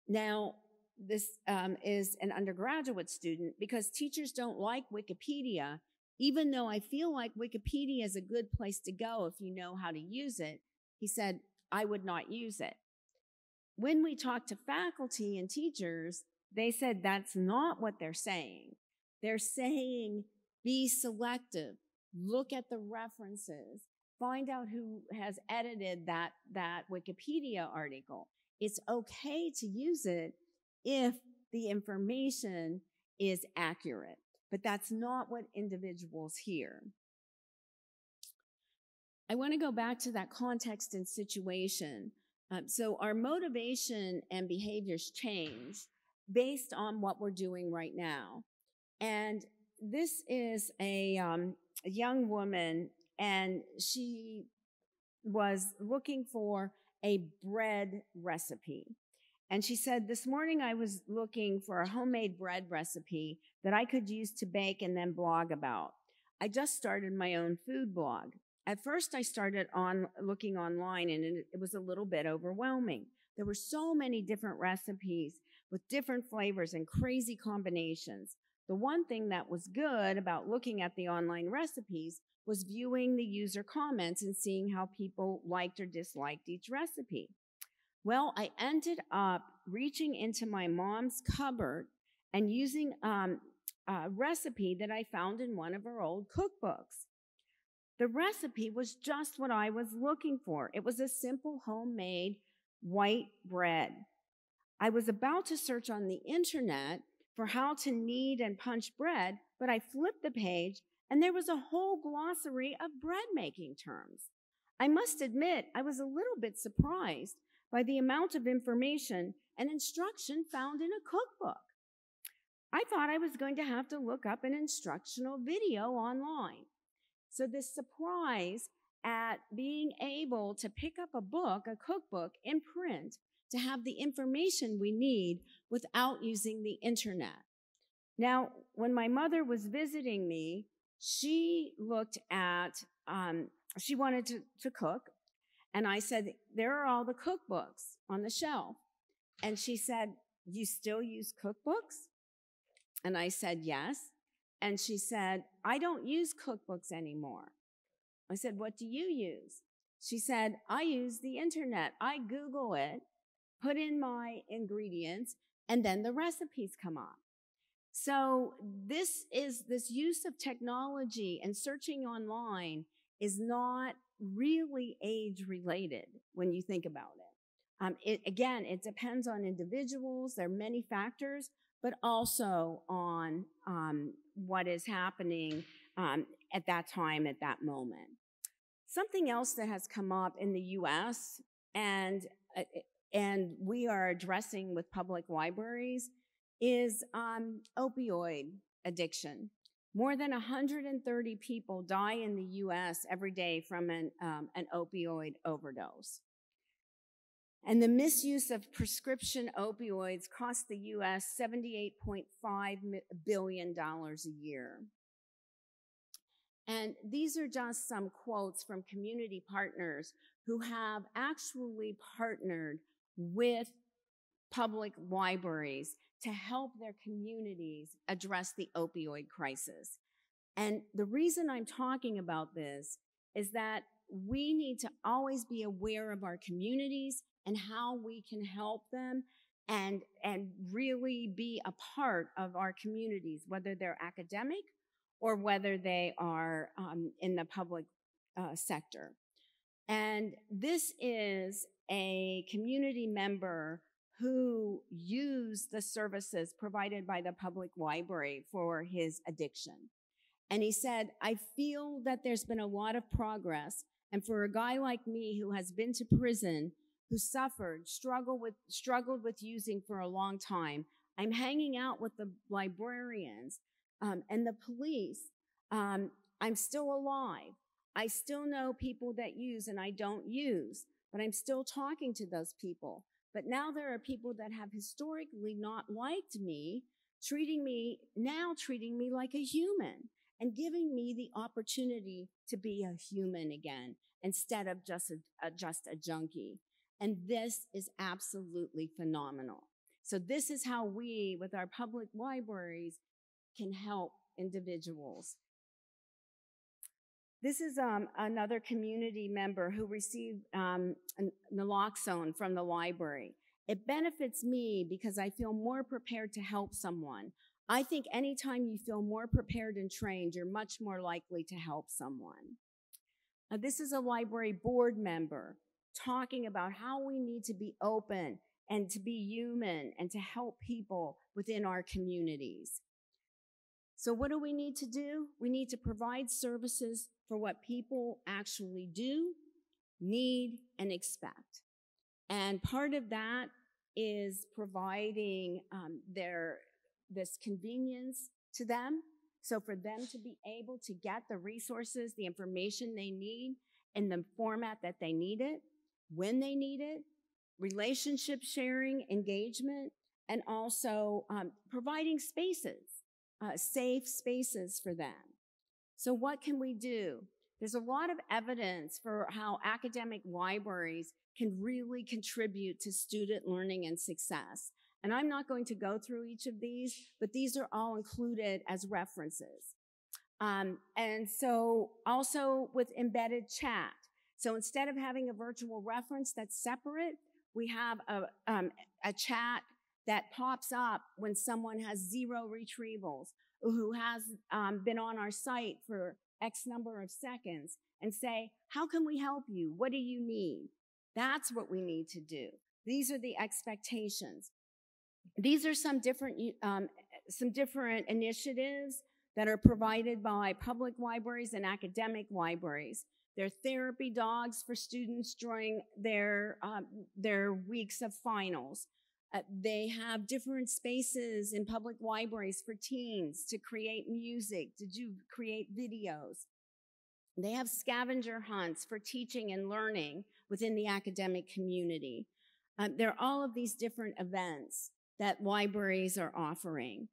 Now, this um, is an undergraduate student because teachers don't like Wikipedia, even though I feel like Wikipedia is a good place to go if you know how to use it. He said, I would not use it. When we talked to faculty and teachers, they said that's not what they're saying. They're saying be selective, look at the references, find out who has edited that, that Wikipedia article. It's okay to use it if the information is accurate, but that's not what individuals hear. I want to go back to that context and situation. Um, so our motivation and behaviors change based on what we're doing right now. And this is a, um, a young woman, and she was looking for a bread recipe. And she said, This morning I was looking for a homemade bread recipe that I could use to bake and then blog about. I just started my own food blog. At first, I started on looking online and it, was a little bit overwhelming. There were so many different recipes with different flavors and crazy combinations. The one thing that was good about looking at the online recipes was viewing the user comments and seeing how people liked or disliked each recipe. Well, I ended up reaching into my mom's cupboard and using um, a recipe that I found in one of her old cookbooks. The recipe was just what I was looking for. It was a simple homemade white bread. I was about to search on the internet for how to knead and punch bread, but I flipped the page and there was a whole glossary of bread making terms. I must admit, I was a little bit surprised by the amount of information and instruction found in a cookbook. I thought I was going to have to look up an instructional video online. So this surprise at being able to pick up a book, a cookbook in print to have the information we need without using the internet. Now, when my mother was visiting me, she looked at, um, she wanted to, to cook. And I said, There are all the cookbooks on the shelf. And she said, You still use cookbooks? And I said, Yes. And she said, I don't use cookbooks anymore. I said, What do you use? She said, I use the internet. I Google it, put in my ingredients, and then the recipes come up. So this is this use of technology and searching online is not really age related when you think about it. Um, it again, it depends on individuals. There are many factors, but also on um, what is happening um, at that time, at that moment. Something else that has come up in the US, and, uh, eh, and we are addressing with public libraries, is um, opioid addiction. More than 130 people die in the US every day from an, um, an opioid overdose. And the misuse of prescription opioids cost the US $78.5 billion a year. And these are just some quotes from community partners who have actually partnered with public libraries to help their communities address the opioid crisis. And the reason I'm talking about this is that we need to always be aware of our communities and how we can help them and, and really be a part of our communities, whether they're academic or whether they are um, in the public uh, sector. And this is a community member who used the services provided by the public library for his addiction. And he said, I feel that there's been a lot of progress. And for a guy like me who has been to prison, who suffered, struggled with, struggled with using for a long time. I'm hanging out with the librarians um, and the police. Um, I'm still alive. I still know people that use and I don't use, but I'm still talking to those people. But now there are people that have historically not liked me, treating me, now treating me like a human and giving me the opportunity to be a human again instead of just a, a just a junkie. And this is absolutely phenomenal. So this is how we, with our public libraries, can help individuals. This is um, another community member who received um, naloxone from the library. It benefits me because I feel more prepared to help someone. I think anytime you feel more prepared and trained, you're much more likely to help someone. this is a library board member talking about how we need to be open and to be human and to help people within our communities. So what do we need to do? We need to provide services for what people actually do, need, and expect. And part of that is providing um, their, this convenience to them. So for them to be able to get the resources, the information they need in the format that they need it when they need it, relationship sharing, engagement, and also um, providing spaces, uh, safe spaces for them. So, what can we do? There's a lot of evidence for how academic libraries can really contribute to student learning and success. And I'm not going to go through each of these, but these are all included as references. Um, and so also with embedded chat, so instead of having a virtual reference that's separate, we have a, um, a chat that pops up when someone has zero retrievals, who has um, been on our site for X number of seconds and say, how can we help you? What do you need? That's what we need to do. These are the expectations. These are some different, um, some different initiatives that are provided by public libraries and academic libraries. They're therapy dogs for students during their, um, their weeks of finals. Uh, they have different spaces in public libraries for teens to create music, to do, create videos. They have scavenger hunts for teaching and learning within the academic community. Um, uh, there are all of these different events that libraries are offering.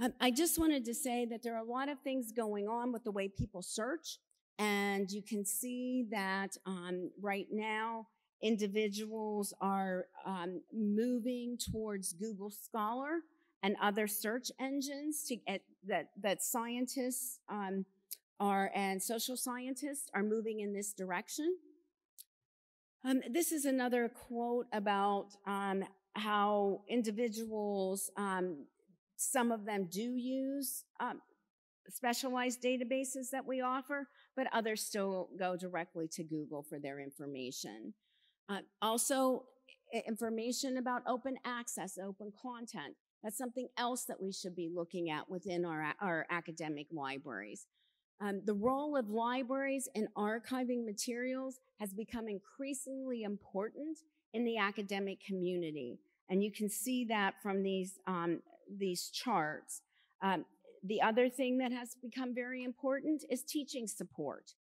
Um, I just wanted to say that there are a lot of things going on with the way people search and you can see that um, right now, individuals are um, moving towards Google Scholar and other search engines to get that, that scientists um, are and social scientists are moving in this direction. Um, this is another quote about um, how individuals, um, some of them do use specialized databases that we offer, but others still go directly to Google for their information. Uh, also, information about open access, open content. That's something else that we should be looking at within our, our academic libraries. Um, the role of libraries in archiving materials has become increasingly important in the academic community. And you can see that from these, um, these charts. Um, the other thing that has become very important is teaching support.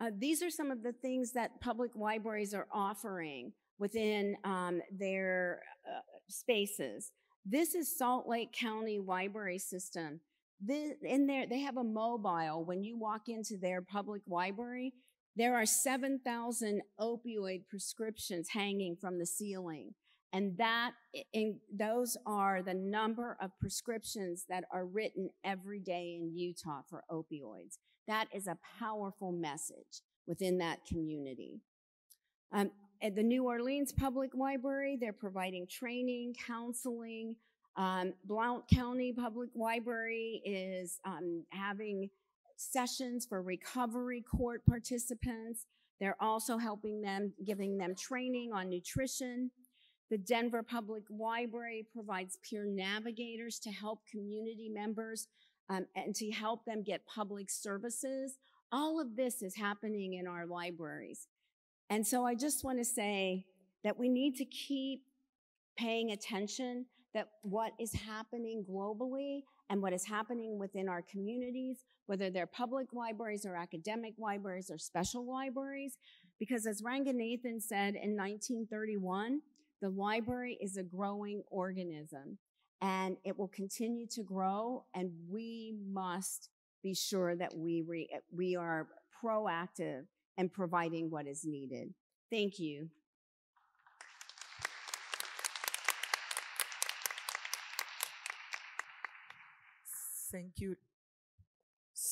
Uh, these are some of the things that public libraries are offering within um, their uh, spaces. This is Salt Lake County Library System. This, in there, they have a mobile. When you walk into their public library, there are 7,000 opioid prescriptions hanging from the ceiling. And that, in, those are the number of prescriptions that are written every day in Utah for opioids. That is a powerful message within that community. Um, at the New Orleans Public Library, they're providing training, counseling. Um, Blount County Public Library is um, having sessions for recovery court participants. They're also helping them, giving them training on nutrition. The Denver Public Library provides peer navigators to help community members um, and to help them get public services. All of this is happening in our libraries. And so I just want to say that we need to keep paying attention that what is happening globally and what is happening within our communities, whether they're public libraries or academic libraries or special libraries, because as Ranganathan said in 1931, the library is a growing organism and it will continue to grow and we must be sure that we re, eh, we are proactive and providing what is needed. Thank you. Thank you.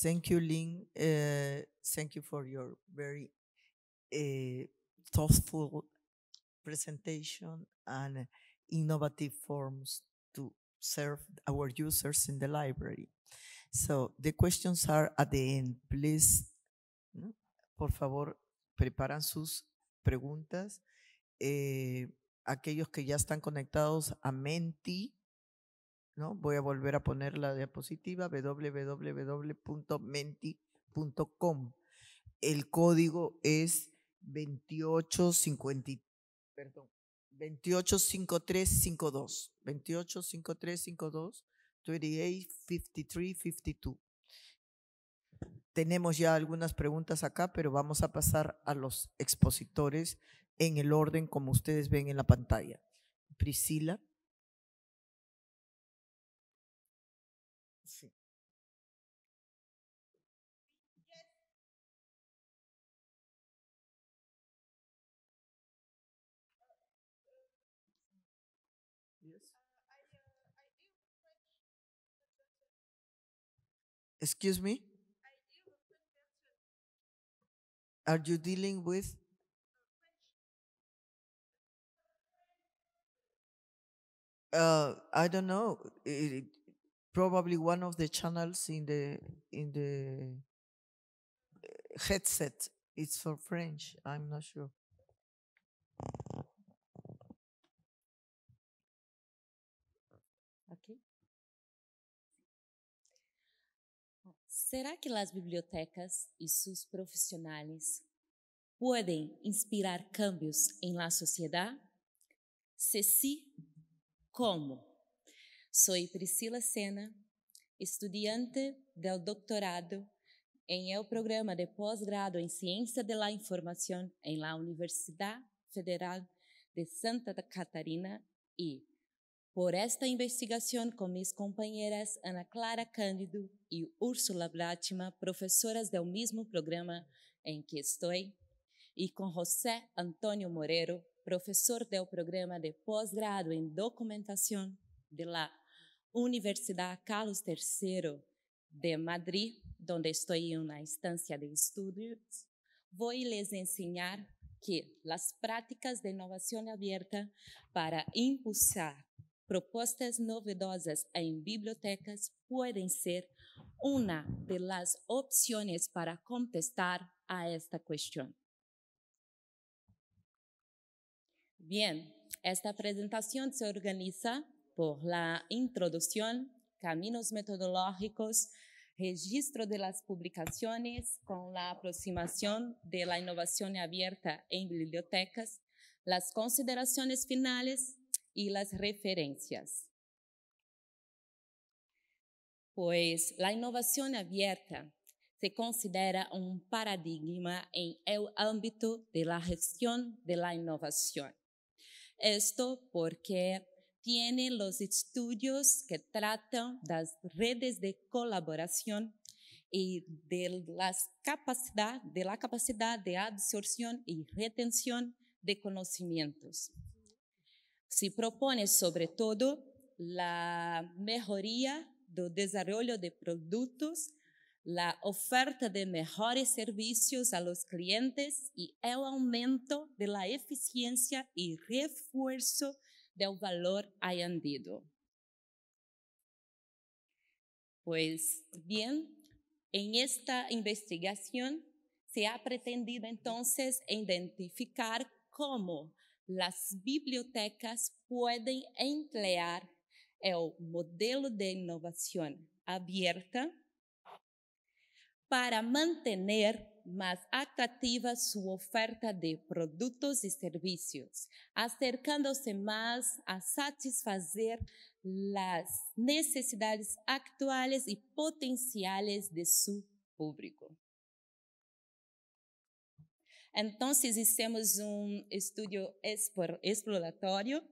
Thank you, Ling. Uh, eh, thank you for your very uh, thoughtful presentation and uh, innovative forms to serve our users in the library. So the questions are at the end. Please, mm, por favor, preparan sus preguntas. Eh, aquellos que ya están conectados a Menti, ¿no? Voy a volver a poner la diapositiva www.menti.com. El código es 2853 perdón, 285352. 285352, 285352. Tenemos ya algunas preguntas acá, pero vamos a pasar a los expositores en el orden como ustedes ven en la pantalla. Priscila. Excuse me? Are you dealing with? Uh, I don't know. It, it, probably one of the channels in the in the eh, headset. It's for French. I'm not sure. Será que as bibliotecas e seus profissionais podem inspirar cambios em la sociedade? Se sim, como? Sou Priscila Sena, estudante do doutorado em el programa de pós-grado em Ciência de la Informação em la Universidade Federal de Santa Catarina e por esta investigação, com minhas companheiras Ana Clara Cândido e Úrsula Blátima, professoras do mesmo programa em que estou, e com José Antônio Moreiro, professor do programa de pós-grado em documentação de la Universidade Carlos III de Madrid, onde estou em uma instância de estudos, vou lhes ensinar que as práticas de inovação aberta para impulsar propuestas novedosas en bibliotecas pueden ser una de las opciones para contestar a esta cuestión. Bien, esta presentación se organiza por la introducción, caminos metodológicos, registro de las publicaciones con la aproximación de la innovación abierta en bibliotecas, las consideraciones finales y las referencias. Pues la innovación abierta se considera un paradigma en el ámbito de la gestión de la innovación. Esto porque tiene los estudios que tratan las redes de colaboración y de, de la capacidad de absorción y retención de conocimientos se propone sobre todo la mejoría del desarrollo de productos, la oferta de mejores servicios a los clientes y el aumento de la eficiencia y refuerzo del valor añadido. Pues bien, en esta investigación se ha pretendido entonces identificar cómo las bibliotecas pueden emplear el modelo de innovación abierta para mantener más atractiva su oferta de productos y servicios, acercándose más a satisfacer las necesidades actuales y potenciales de su público. Entonces hicimos un estudio exploratorio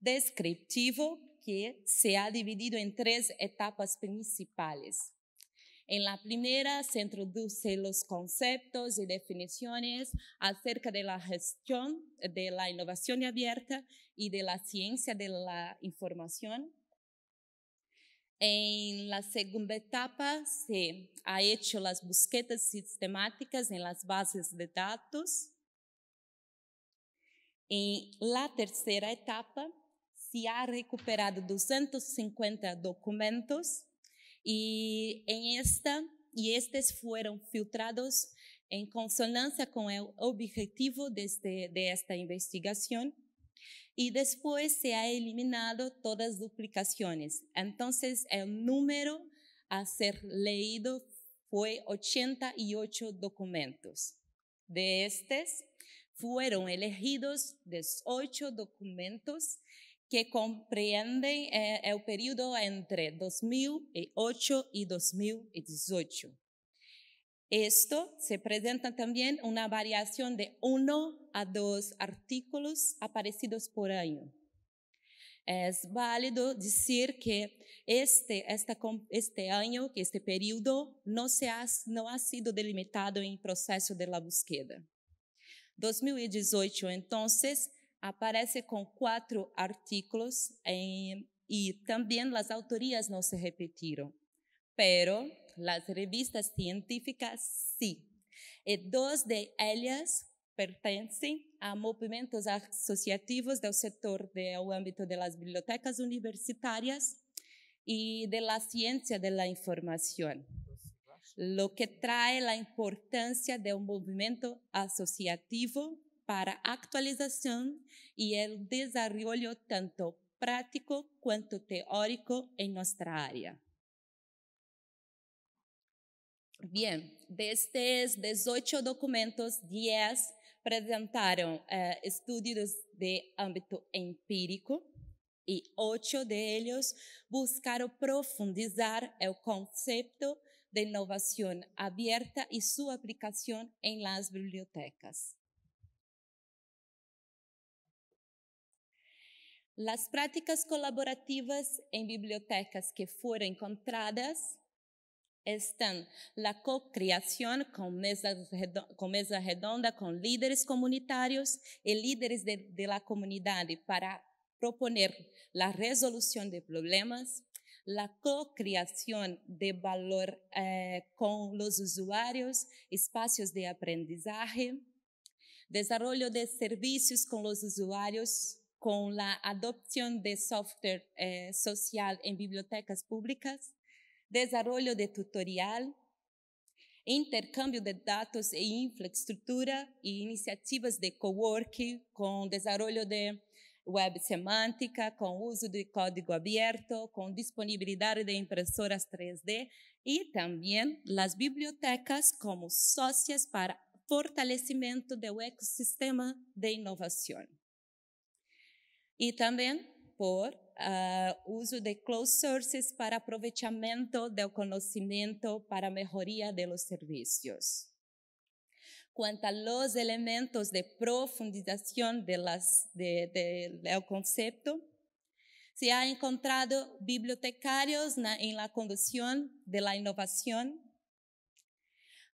descriptivo que se ha dividido en tres etapas principales. En la primera se introducen los conceptos y definiciones acerca de la gestión de la innovación abierta y de la ciencia de la información. Em la segunda etapa se ha hecho las búsquedas sistemáticas en las bases de datos. En la tercera etapa se ha recuperado 250 documentos y en esta y estes fueron filtrados en consonancia con el objetivo de, este, de esta investigación. y después se ha eliminado todas duplicaciones. Entonces el número a ser leído fue 88 documentos. De estos fueron elegidos 18 documentos que comprenden eh, el periodo entre 2008 y 2018. Esto se presenta también una variación de uno a dos artículos aparecidos por año. Es válido decir que este, este año, que este periodo, no, se ha, no ha sido delimitado en el proceso de la búsqueda. 2018, entonces, aparece con cuatro artículos eh, y también las autorías no se repitieron, pero las revistas científicas sí. y eh, dos de ellas pertenecen a movimientos asociativos del sector del ámbito de las bibliotecas universitarias y de la ciencia de la información, lo que trae la importancia de un movimiento asociativo para actualización y el desarrollo tanto práctico cuanto teórico en nuestra área. Bien, de estos 18 documentos, 10 presentaron eh, estudios de ámbito empírico y 8 de ellos buscaron profundizar el concepto de innovación abierta y su aplicación en las bibliotecas. Las prácticas colaborativas en bibliotecas que fueron encontradas están la co-creación con con mesa redonda, con líderes comunitarios y líderes de, la comunidad para proponer la resolución de problemas, la co-creación de valor eh, con los usuarios, espacios de aprendizaje, desarrollo de servicios con los usuarios, con la adopción de software eh, social en bibliotecas públicas, desarrollo de tutorial, intercâmbio de dados e infraestrutura e iniciativas de coworking com desarrollo de web semântica, com uso de código aberto, com disponibilidade de impressoras 3D e também as bibliotecas como sócias para fortalecimento do ecossistema de inovação. E também por Ah, uso de closed sources para aprovechamiento del conocimiento para mejoría de los servicios. Cuanto a los elementos de profundización del concepto, se ha encontrado bibliotecarios en la conducción de la innovación,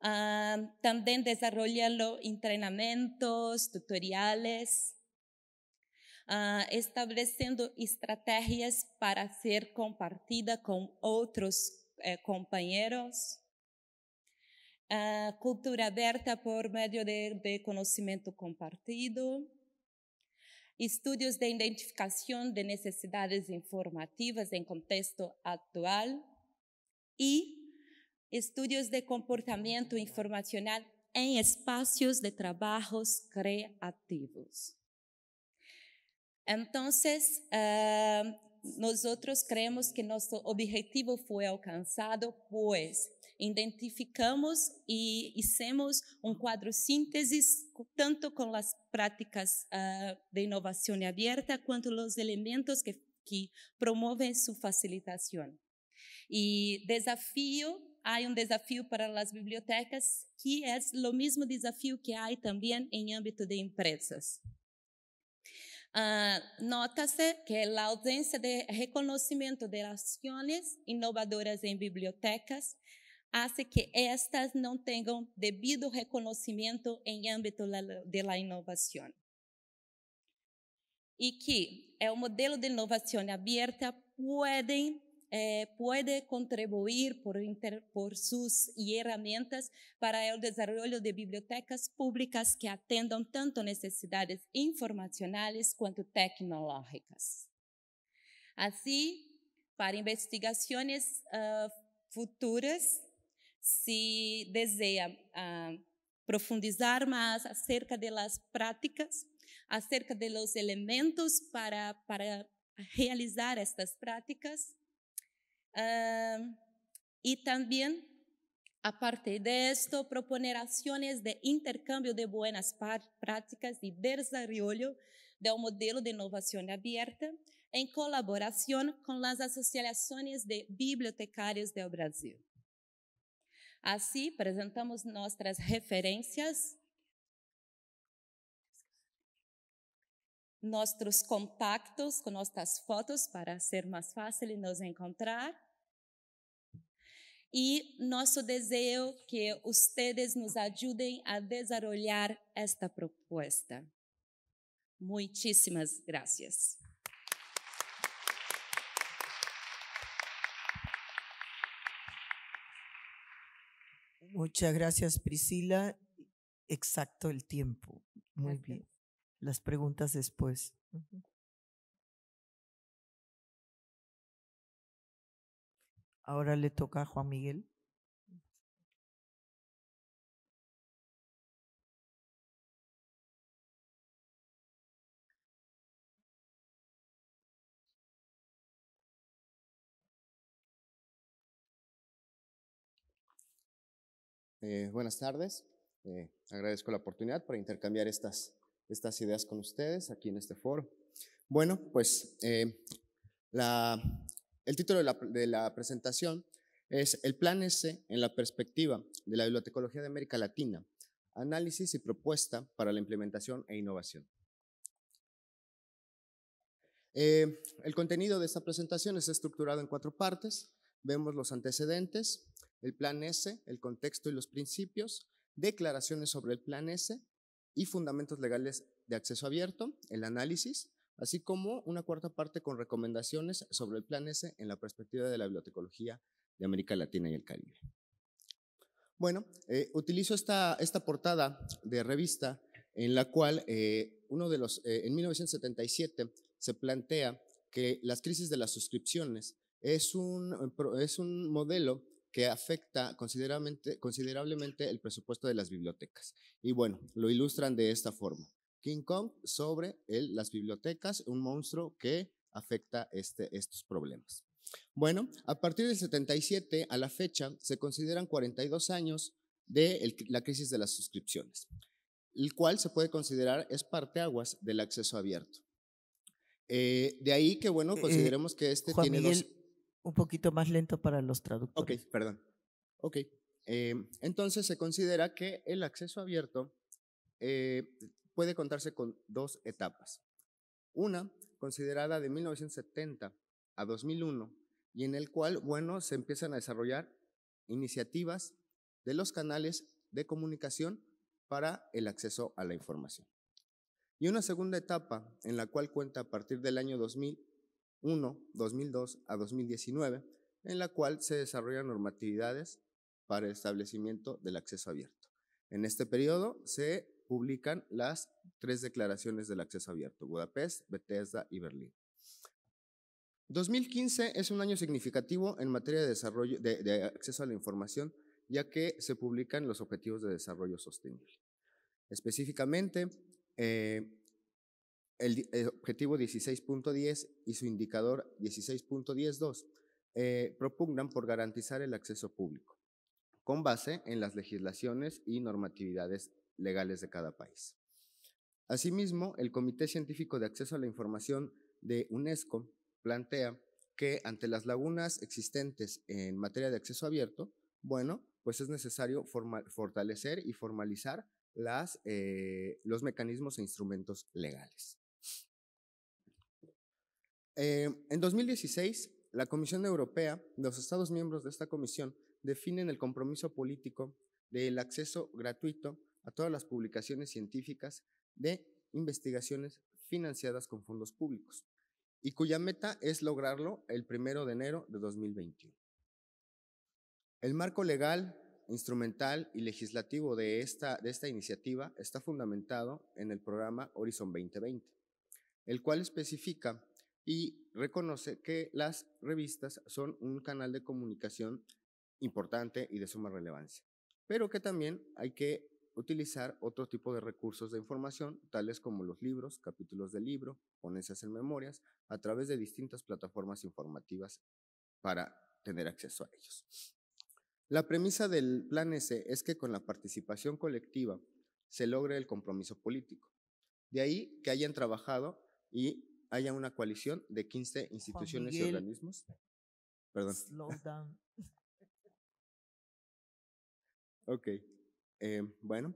uh, también desarrollando entrenamientos, tutoriales, Ah, estableciendo estrategias para ser compartida con otros eh, compañeros. Ah, cultura abierta por medio de, de conocimiento compartido estudios de identificación de necesidades informativas en contexto actual y estudios de comportamiento informacional en espacios de trabajos creativos. Então, uh, eh, nós outros cremos que nosso objetivo foi alcançado, pois identificamos e fizemos um quadro síntese tanto com as práticas uh, eh, de inovação aberta quanto os elementos que, que promovem sua facilitação. E desafio, há um desafio para as bibliotecas que é o mesmo desafio que há também em âmbito de empresas. Ah, Nota-se que é a ausência de reconhecimento de ações inovadoras em bibliotecas hace que estas não tenham devido reconhecimento em âmbito da inovação. E que é o modelo de inovação aberta podem eh, puede contribuir por, inter, por sus herramientas para el desarrollo de bibliotecas públicas que atendan tanto necesidades informacionales cuanto tecnológicas. Así, para investigaciones uh, futuras, se deseja uh, ah, profundizar mais acerca das práticas, acerca dos elementos para, para realizar estas práticas e y también, aparte de esto, proponer acciones de intercambio de buenas prácticas y desarrollo de un modelo de innovación abierta en colaboración con las asociaciones de bibliotecarios del Brasil. Así presentamos nuestras referencias, nossos contactos com nossas fotos para ser mais fácil nos encontrar e nosso desejo que ustedes nos ayuden a desarrollar esta propuesta. Muchísimas gracias. Muchas gracias, Priscila. Exacto el tiempo. Muy bien. Las preguntas después. Ahora le toca a Juan Miguel. Eh, buenas tardes. Eh, agradezco la oportunidad para intercambiar estas, estas ideas con ustedes aquí en este foro. Bueno, pues eh, la el título de la, presentación es El Plan S en la perspectiva de la Bibliotecología de América Latina, análisis y propuesta para la implementación e innovación. Eh, el contenido de esta presentación es estructurado en cuatro partes. Vemos los antecedentes, el plan S, el contexto y los principios, declaraciones sobre el plan S y fundamentos legales de acceso abierto, el análisis, así como una cuarta parte con recomendaciones sobre el Plan S en la perspectiva de la bibliotecología de América Latina y el Caribe. Bueno, eh, utilizo esta, esta portada de revista en la cual eh, uno de los, eh, en 1977 se plantea que las crisis de las suscripciones es un, es un modelo que afecta considerablemente, considerablemente el presupuesto de las bibliotecas. Y bueno, lo ilustran de esta forma. King Kong sobre las bibliotecas, un monstruo que afecta este, estos problemas. Bueno, a partir del 77 a la fecha se consideran 42 años de la crisis de las suscripciones, el cual se puede considerar es parte aguas del acceso abierto. Eh, de ahí que, bueno, eh, eh, consideremos que este Juan tiene Miguel, dos... Un poquito más lento para los traductores. Ok, perdón. Ok. entonces se considera que el acceso abierto puede contarse con dos etapas. Una, considerada de 1970 a 2001, y en el cual, bueno, se empiezan a desarrollar iniciativas de los canales de comunicación para el acceso a la información. Y una segunda etapa en la cual cuenta a partir del año 2001, 2002 a 2019, en la cual se desarrollan normatividades para el establecimiento del acceso abierto. En este periodo se publican las tres declaraciones del acceso abierto, Budapest, Bethesda y Berlín. 2015 es un año significativo en materia de, desarrollo, de, acceso a la información, ya que se publican los Objetivos de Desarrollo Sostenible. Específicamente, eh, el, objetivo 16.10 y su indicador 16.102 eh, propugnan por garantizar el acceso público, con base en las legislaciones y normatividades legales de cada país. Asimismo, el Comité Científico de Acceso a la Información de UNESCO plantea que ante las lagunas existentes en materia de acceso abierto, bueno, pues es necesario fortalecer y formalizar eh, los mecanismos e instrumentos legales. Eh, en 2016, la Comisión Europea, los Estados miembros de esta comisión, definen el compromiso político del acceso gratuito a todas las publicaciones científicas de investigaciones financiadas con fondos públicos y cuya meta es lograrlo el primero de enero de 2021. El marco legal, instrumental y legislativo de esta, de esta iniciativa está fundamentado en el programa Horizon 2020, el cual especifica y reconoce que las revistas son un canal de comunicación importante y de suma relevancia, pero que también hay que utilizar otro tipo de recursos de información, tales como los libros, capítulos de libro, ponencias en memorias, a través de distintas plataformas informativas para tener acceso a ellos. La premisa del Plan S es que con la participación colectiva se logre el compromiso político. De ahí que hayan trabajado y haya una coalición de 15 instituciones y organismos. Perdón. Slow ok. Eh, bueno,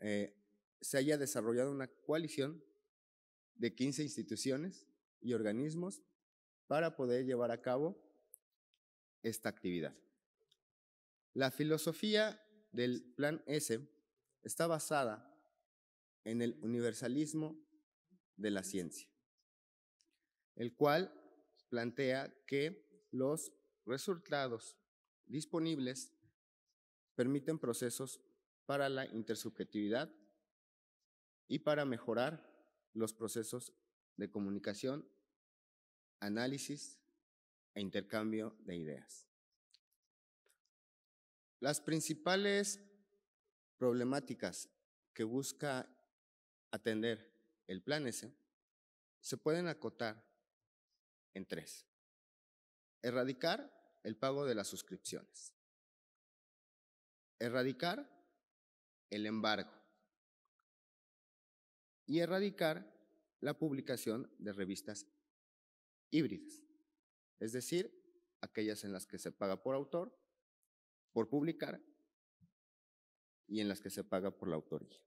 eh, se haya desarrollado una coalición de 15 instituciones y organismos para poder llevar a cabo esta actividad. La filosofía del Plan S está basada en el universalismo de la ciencia, el cual plantea que los resultados disponibles permiten procesos para la intersubjetividad y para mejorar los procesos de comunicación, análisis e intercambio de ideas. Las principales problemáticas que busca atender el plan S se pueden acotar en tres. Erradicar el pago de las suscripciones. Erradicar el embargo y erradicar la publicación de revistas híbridas, es decir, aquellas en las que se paga por autor, por publicar y en las que se paga por la autoría.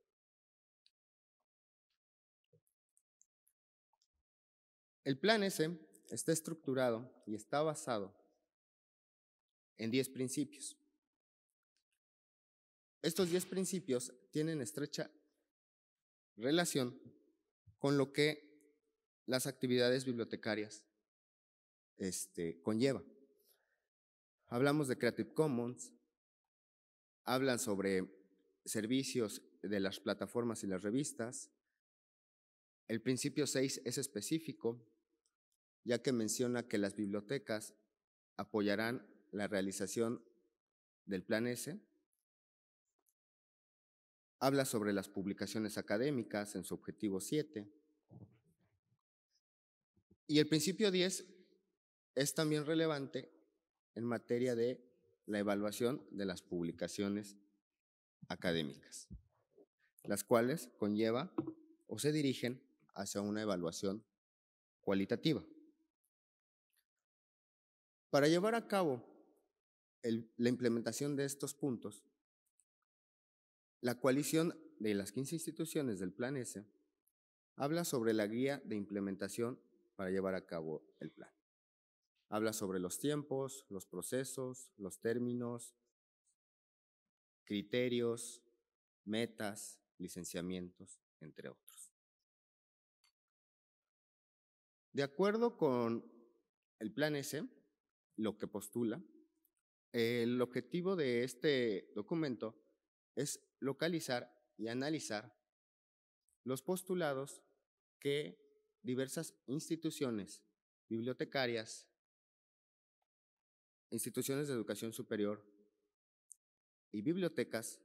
El plan S está estructurado y está basado en 10 principios. Estos 10 principios tienen estrecha relación con lo que las actividades bibliotecarias este, conlleva. Hablamos de Creative Commons, hablan sobre servicios de las plataformas y las revistas. El principio 6 es específico, ya que menciona que las bibliotecas apoyarán la realización del plan S Habla sobre las publicaciones académicas en su objetivo 7. Y el principio 10 es también relevante en materia de la evaluación de las publicaciones académicas, las cuales conlleva o se dirigen hacia una evaluación cualitativa. Para llevar a cabo la implementación de estos puntos, la coalición de las 15 instituciones del Plan S habla sobre la guía de implementación para llevar a cabo el plan. Habla sobre los tiempos, los procesos, los términos, criterios, metas, licenciamientos, entre otros. De acuerdo con el plan S, lo que postula, el objetivo de este documento es localizar y analizar los postulados que diversas instituciones bibliotecarias, instituciones de educación superior y bibliotecas,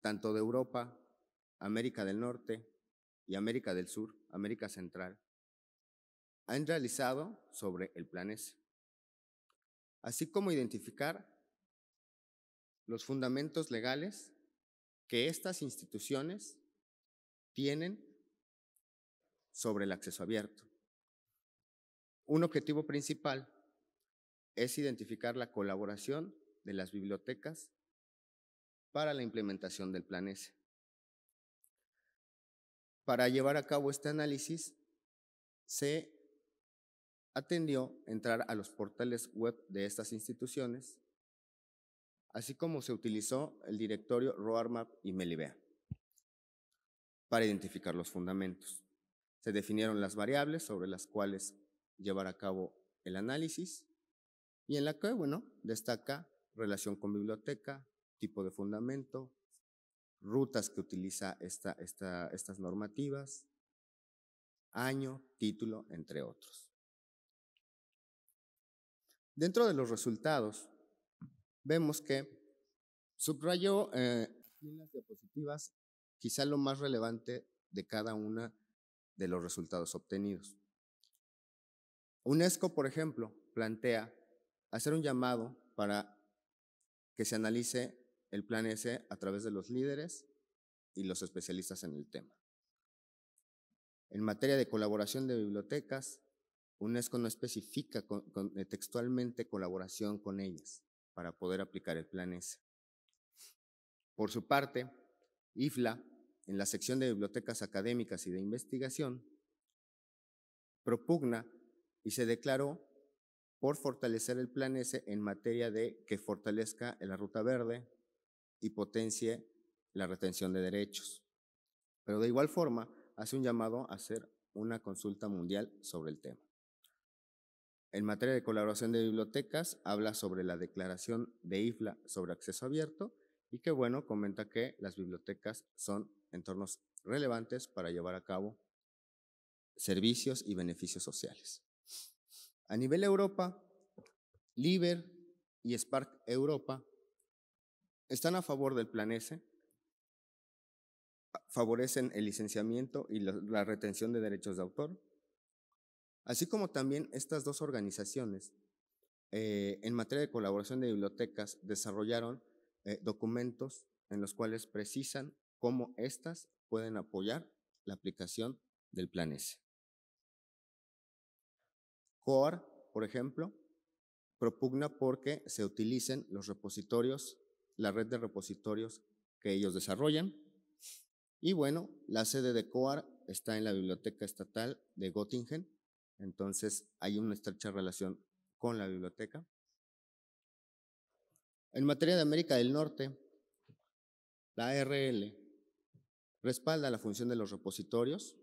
tanto de Europa, América del Norte y América del Sur, América Central, han realizado sobre el S, así como identificar los fundamentos legales que estas instituciones tienen sobre el acceso abierto. Un objetivo principal es identificar la colaboración de las bibliotecas para la implementación del Plan S. Para llevar a cabo este análisis, se atendió entrar a los portales web de estas instituciones así como se utilizó el directorio RoarMap y Melibea para identificar los fundamentos. Se definieron las variables sobre las cuales llevar a cabo el análisis y en la que, bueno, destaca relación con biblioteca, tipo de fundamento, rutas que utiliza estas normativas, año, título, entre otros. Dentro de los resultados, vemos que subrayó eh, en las diapositivas quizá lo más relevante de cada uno de los resultados obtenidos. UNESCO, por ejemplo, plantea hacer un llamado para que se analice el plan S a través de los líderes y los especialistas en el tema. En materia de colaboración de bibliotecas, UNESCO no especifica eh, textualmente colaboración con ellas, para poder aplicar el plan S. Por su parte, IFLA, en la sección de bibliotecas académicas y de investigación, propugna y se declaró por fortalecer el plan S en materia de que fortalezca la ruta verde y potencie la retención de derechos. Pero de igual forma, hace un llamado a hacer una consulta mundial sobre el tema. En materia de colaboración de bibliotecas, habla sobre la declaración de IFLA sobre acceso abierto y que, bueno, comenta que las bibliotecas son entornos relevantes para llevar a cabo servicios y beneficios sociales. A nivel Europa, LIBER y Spark Europa están a favor del Plan S, favorecen el licenciamiento y la retención de derechos de autor, así como también estas dos organizaciones, eh, en materia de colaboración de bibliotecas, desarrollaron eh, documentos en los cuales precisan cómo éstas pueden apoyar la aplicación del Plan S. COAR, por ejemplo, propugna porque se utilicen los repositorios, la red de repositorios que ellos desarrollan. Y bueno, la sede de COAR está en la Biblioteca Estatal de Göttingen entonces, hay una estrecha relación con la biblioteca. En materia de América del Norte, la ARL respalda la función de los repositorios,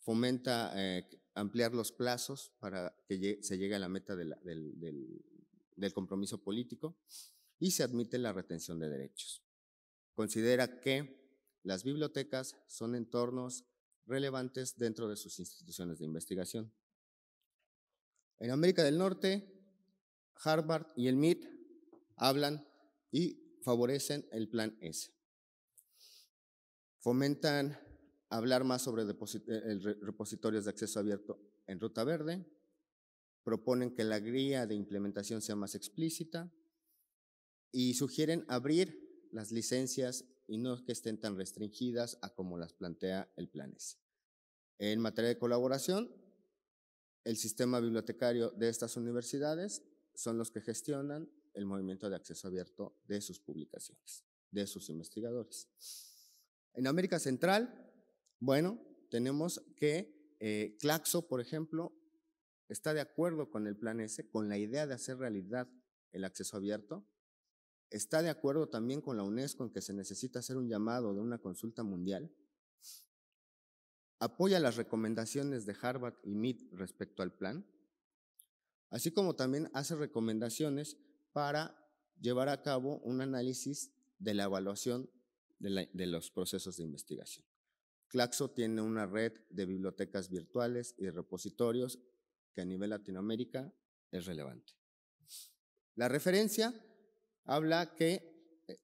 fomenta eh, ampliar los plazos para que se llegue a la meta del compromiso político y se admite la retención de derechos. Considera que las bibliotecas son entornos relevantes dentro de sus instituciones de investigación. En América del Norte, Harvard y el MIT hablan y favorecen el plan S. Fomentan hablar más sobre eh, repositorios de acceso abierto en ruta verde, proponen que la guía de implementación sea más explícita y sugieren abrir las licencias y no que estén tan restringidas a como las plantea el plan S. En materia de colaboración, el sistema bibliotecario de estas universidades son los que gestionan el movimiento de acceso abierto de sus publicaciones, de sus investigadores. En América Central, bueno, tenemos que eh, Claxo, por ejemplo, está de acuerdo con el plan S, con la idea de hacer realidad el acceso abierto. Está de acuerdo también con la UNESCO en que se necesita hacer un llamado de una consulta mundial apoya las recomendaciones de Harvard y MIT respecto al plan, así como también hace recomendaciones para llevar a cabo un análisis de la evaluación de, los procesos de investigación. Claxo tiene una red de bibliotecas virtuales y repositorios que a nivel Latinoamérica es relevante. La referencia habla que eh,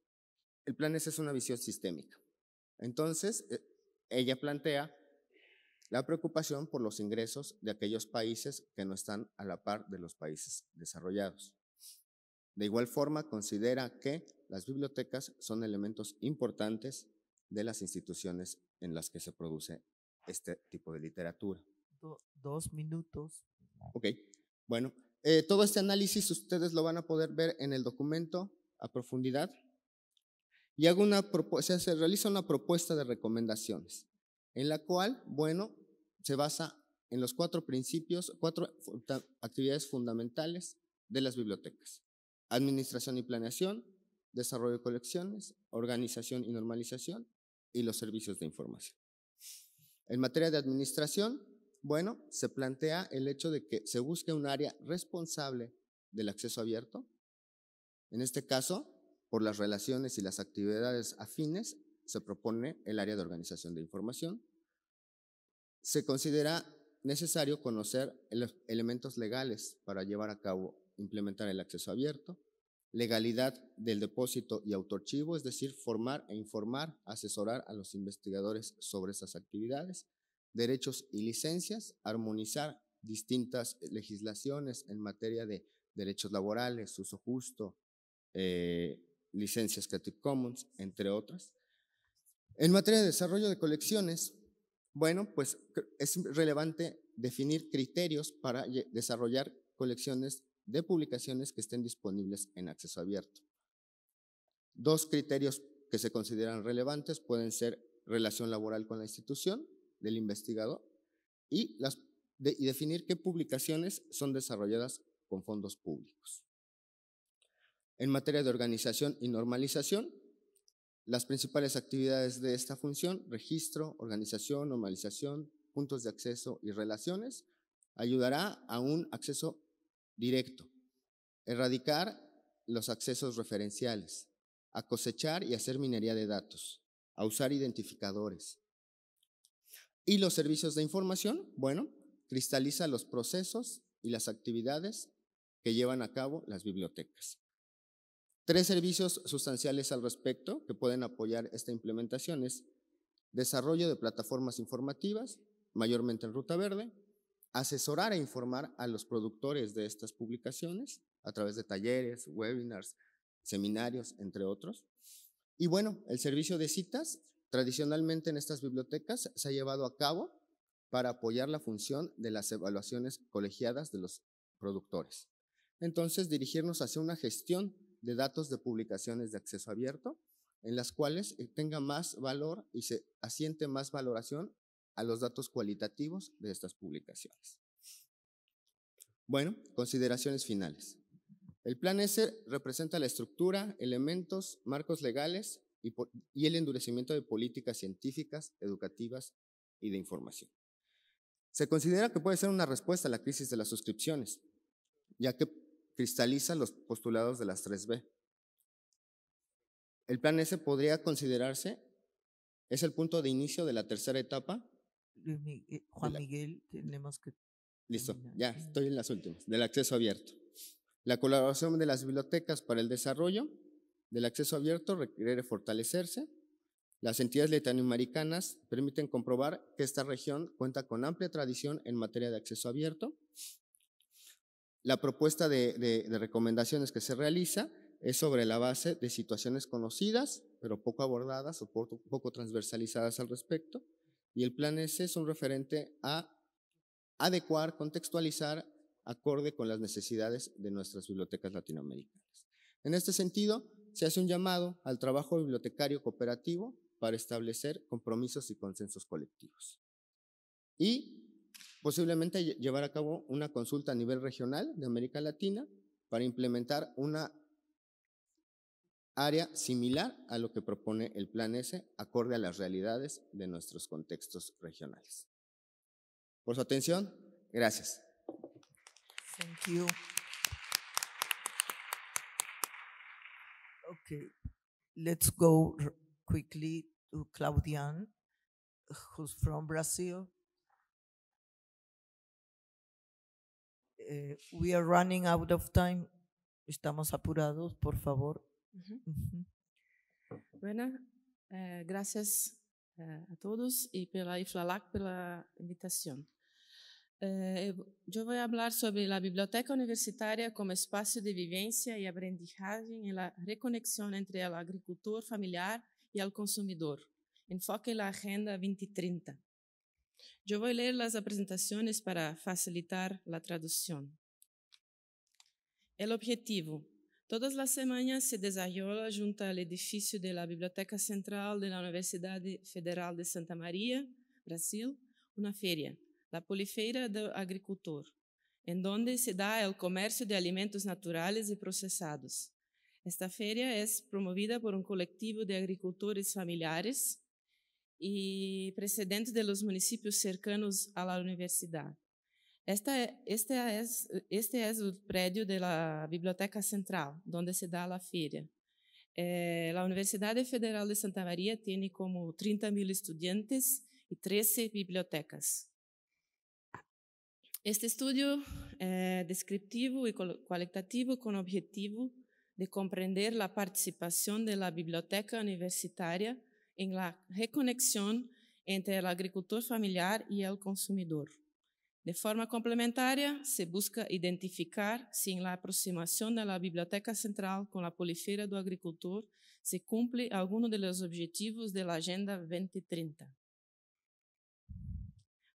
el plan S es una visión sistémica. Entonces, eh, ella plantea la preocupación por los ingresos de aquellos países que no están a la par de los países desarrollados. De igual forma, considera que las bibliotecas son elementos importantes de las instituciones en las que se produce este tipo de literatura. dos minutos. Ok, bueno, eh, todo este análisis ustedes lo van a poder ver en el documento a profundidad y se realiza una propuesta de recomendaciones en la cual, bueno, se basa en los cuatro principios, cuatro actividades fundamentales de las bibliotecas. Administración y planeación, desarrollo de colecciones, organización y normalización y los servicios de información. En materia de administración, bueno, se plantea el hecho de que se busque un área responsable del acceso abierto, en este caso, por las relaciones y las actividades afines se propone el área de organización de información. Se considera necesario conocer los elementos legales para llevar a cabo, implementar el acceso abierto, legalidad del depósito y autoarchivo, es decir, formar e informar, asesorar a los investigadores sobre esas actividades, derechos y licencias, armonizar distintas eh, legislaciones en materia de derechos laborales, uso justo, eh, licencias Creative Commons, entre otras. En materia de desarrollo de colecciones, bueno, pues es relevante definir criterios para desarrollar colecciones de publicaciones que estén disponibles en acceso abierto. Dos criterios que se consideran relevantes pueden ser relación laboral con la institución del investigador y, definir qué publicaciones son desarrolladas con fondos públicos. En materia de organización y normalización, las principales actividades de esta función, registro, organización, normalización, puntos de acceso y relaciones, ayudará a un acceso directo, erradicar los accesos referenciales, a cosechar y hacer minería de datos, a usar identificadores. Y los servicios de información, bueno, cristaliza los procesos y las actividades que llevan a cabo las bibliotecas. Tres servicios sustanciales al respecto que pueden apoyar esta implementación es desarrollo de plataformas informativas, mayormente en Ruta Verde, asesorar e informar a los productores de estas publicaciones a través de talleres, webinars, seminarios, entre otros. Y bueno, el servicio de citas tradicionalmente en estas bibliotecas se ha llevado a cabo para apoyar la función de las evaluaciones colegiadas de los productores. Entonces, dirigirnos hacia una gestión de datos de publicaciones de acceso abierto, en las cuales eh, tenga más valor y se asiente más valoración a los datos cualitativos de estas publicaciones. Bueno, consideraciones finales. El plan S representa la estructura, elementos, marcos legales y, el endurecimiento de políticas científicas, educativas y de información. Se considera que puede ser una respuesta a la crisis de las suscripciones, ya que cristaliza los postulados de las 3B. El plan S podría considerarse, es el punto de inicio de la tercera etapa. Eh, Juan Miguel, tenemos que... Listo, ya estoy en las últimas, del acceso abierto. La colaboración de las bibliotecas para el desarrollo del acceso abierto requiere fortalecerse. Las entidades latinoamericanas permiten comprobar que esta región cuenta con amplia tradición en materia de acceso abierto la propuesta de, recomendaciones que se realiza es sobre la base de situaciones conocidas, pero poco abordadas o poco, transversalizadas al respecto. Y el plan S es un referente a adecuar, contextualizar acorde con las necesidades de nuestras bibliotecas latinoamericanas. En este sentido, se hace un llamado al trabajo bibliotecario cooperativo para establecer compromisos y consensos colectivos. Y posiblemente llevar a cabo una consulta a nivel regional de América Latina para implementar una área similar a lo que propone el Plan S, acorde a las realidades de nuestros contextos regionales. Por su atención, gracias. Thank you. Okay, let's go quickly to Claudian, who's from Brazil. Eh, we are running out of time. Estamos apurados, por favor. Bueno, eh, gracias eh, a todos y pela IFLALAC la invitación. yo voy a hablar sobre la biblioteca universitaria como espacio de vivencia y aprendizaje en la reconexión entre el agricultor familiar y el consumidor. Enfoque en la Agenda 2030. Yo voy a leer las presentaciones para facilitar la traducción. El objetivo. Todas las semanas se desarrolla junto al edificio de la Biblioteca Central de la Universidad Federal de Santa María, Brasil, una feria, la Polifeira del Agricultor, en donde se da el comercio de alimentos naturales y procesados. Esta feria es promovida por un colectivo de agricultores familiares e precedentes de municípios cercanos à Universidade. Esta, este, é este é o prédio da Biblioteca Central, onde se dá a feira. Eh, Universidade Federal de Santa Maria tem como 30.000 estudantes e 13 bibliotecas. Este estudo é eh, descriptivo qualitativo com o objetivo de compreender a participação da biblioteca universitária em la reconexão entre o agricultor familiar e o consumidor. De forma complementaria, se busca identificar se, em la aproximação de Biblioteca Central com a Polifera do Agricultor se cumpre algum dos objetivos da Agenda 2030.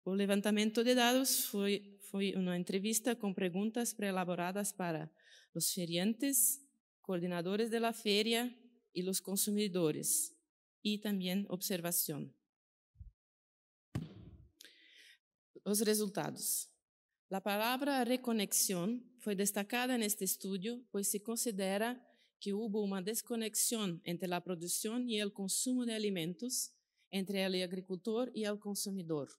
O levantamento de dados foi, foi uma entrevista com perguntas pré-elaboradas para os feriantes, coordenadores da feira e os consumidores, y también observación. Los resultados. La palabra reconexión fue destacada en este estudio pues se considera que hubo una desconexión entre la producción y el consumo de alimentos, entre el agricultor y el consumidor.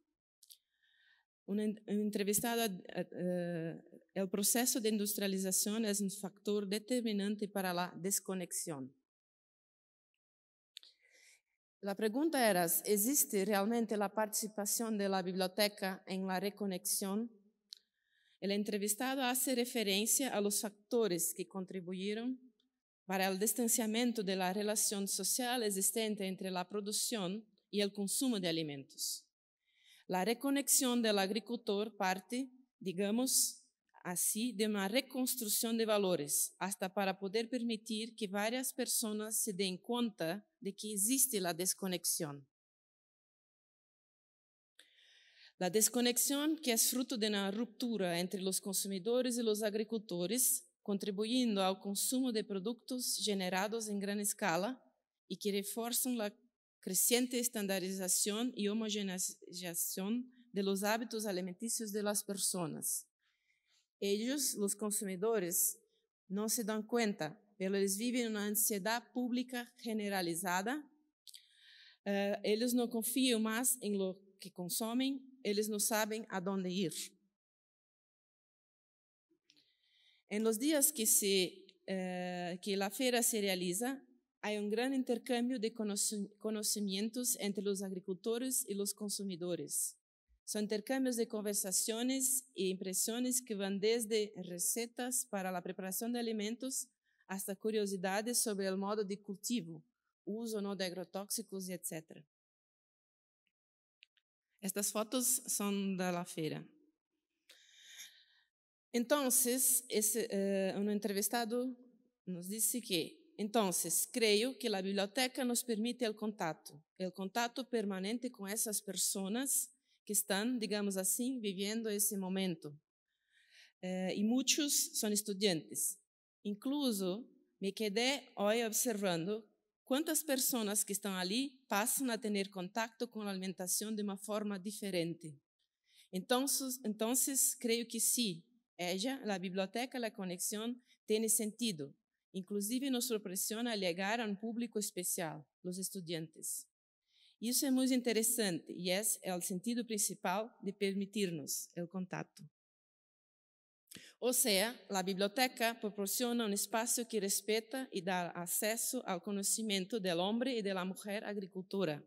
Un entrevistado, uh, eh, el de industrialización es un factor determinante para la desconexión. La pregunta era, ¿existe realmente la participación de la biblioteca en la reconexión? El entrevistado hace referencia a los factores que contribuyeron para el distanciamiento de la relación social existente entre la producción y el consumo de alimentos. La reconexión del agricultor parte, digamos, así de una reconstrucción de valores, hasta para poder permitir que varias personas se den cuenta de que existe la desconexión. La desconexión que es fruto de una ruptura entre los consumidores y los agricultores, contribuyendo al consumo de productos generados en gran escala y que reforzan la creciente estandarización y homogeneización de los hábitos alimenticios de las personas. Eles, os consumidores, não se dão conta, pero eles vivem uma ansiedade pública generalizada. Uh, eles não confiam mais em lo que consomem, eles não sabem aonde ir. Em los dias que se uh, que la feira se realiza, há um grande intercâmbio de conhecimentos entre os agricultores e os consumidores. Son intercambios de conversaciones e impresiones que van desde recetas para la preparación de alimentos hasta curiosidades sobre el modo de cultivo, uso o no de agrotóxicos, etc. Estas fotos son de la feira. Entonces, eh, un entrevistado nos dice que entonces, creo que la biblioteca nos permite el contacto, el contacto permanente con esas personas que están, digamos así, viviendo ese momento. Eh, y muchos son estudiantes. Incluso me quedé hoy observando cuántas personas que están allí pasan a tener contacto con la alimentación de una forma diferente. Entonces, entonces creo que sí, ella, la biblioteca, la conexión, tiene sentido. Inclusive nos sorprende llegar a un público especial, los estudiantes. Isso é muito interessante e é esse é o sentido principal de permitir-nos o contato. Ou seja, a biblioteca proporciona um espaço que respeita e dá acesso ao conhecimento do homem e da mulher agricultora,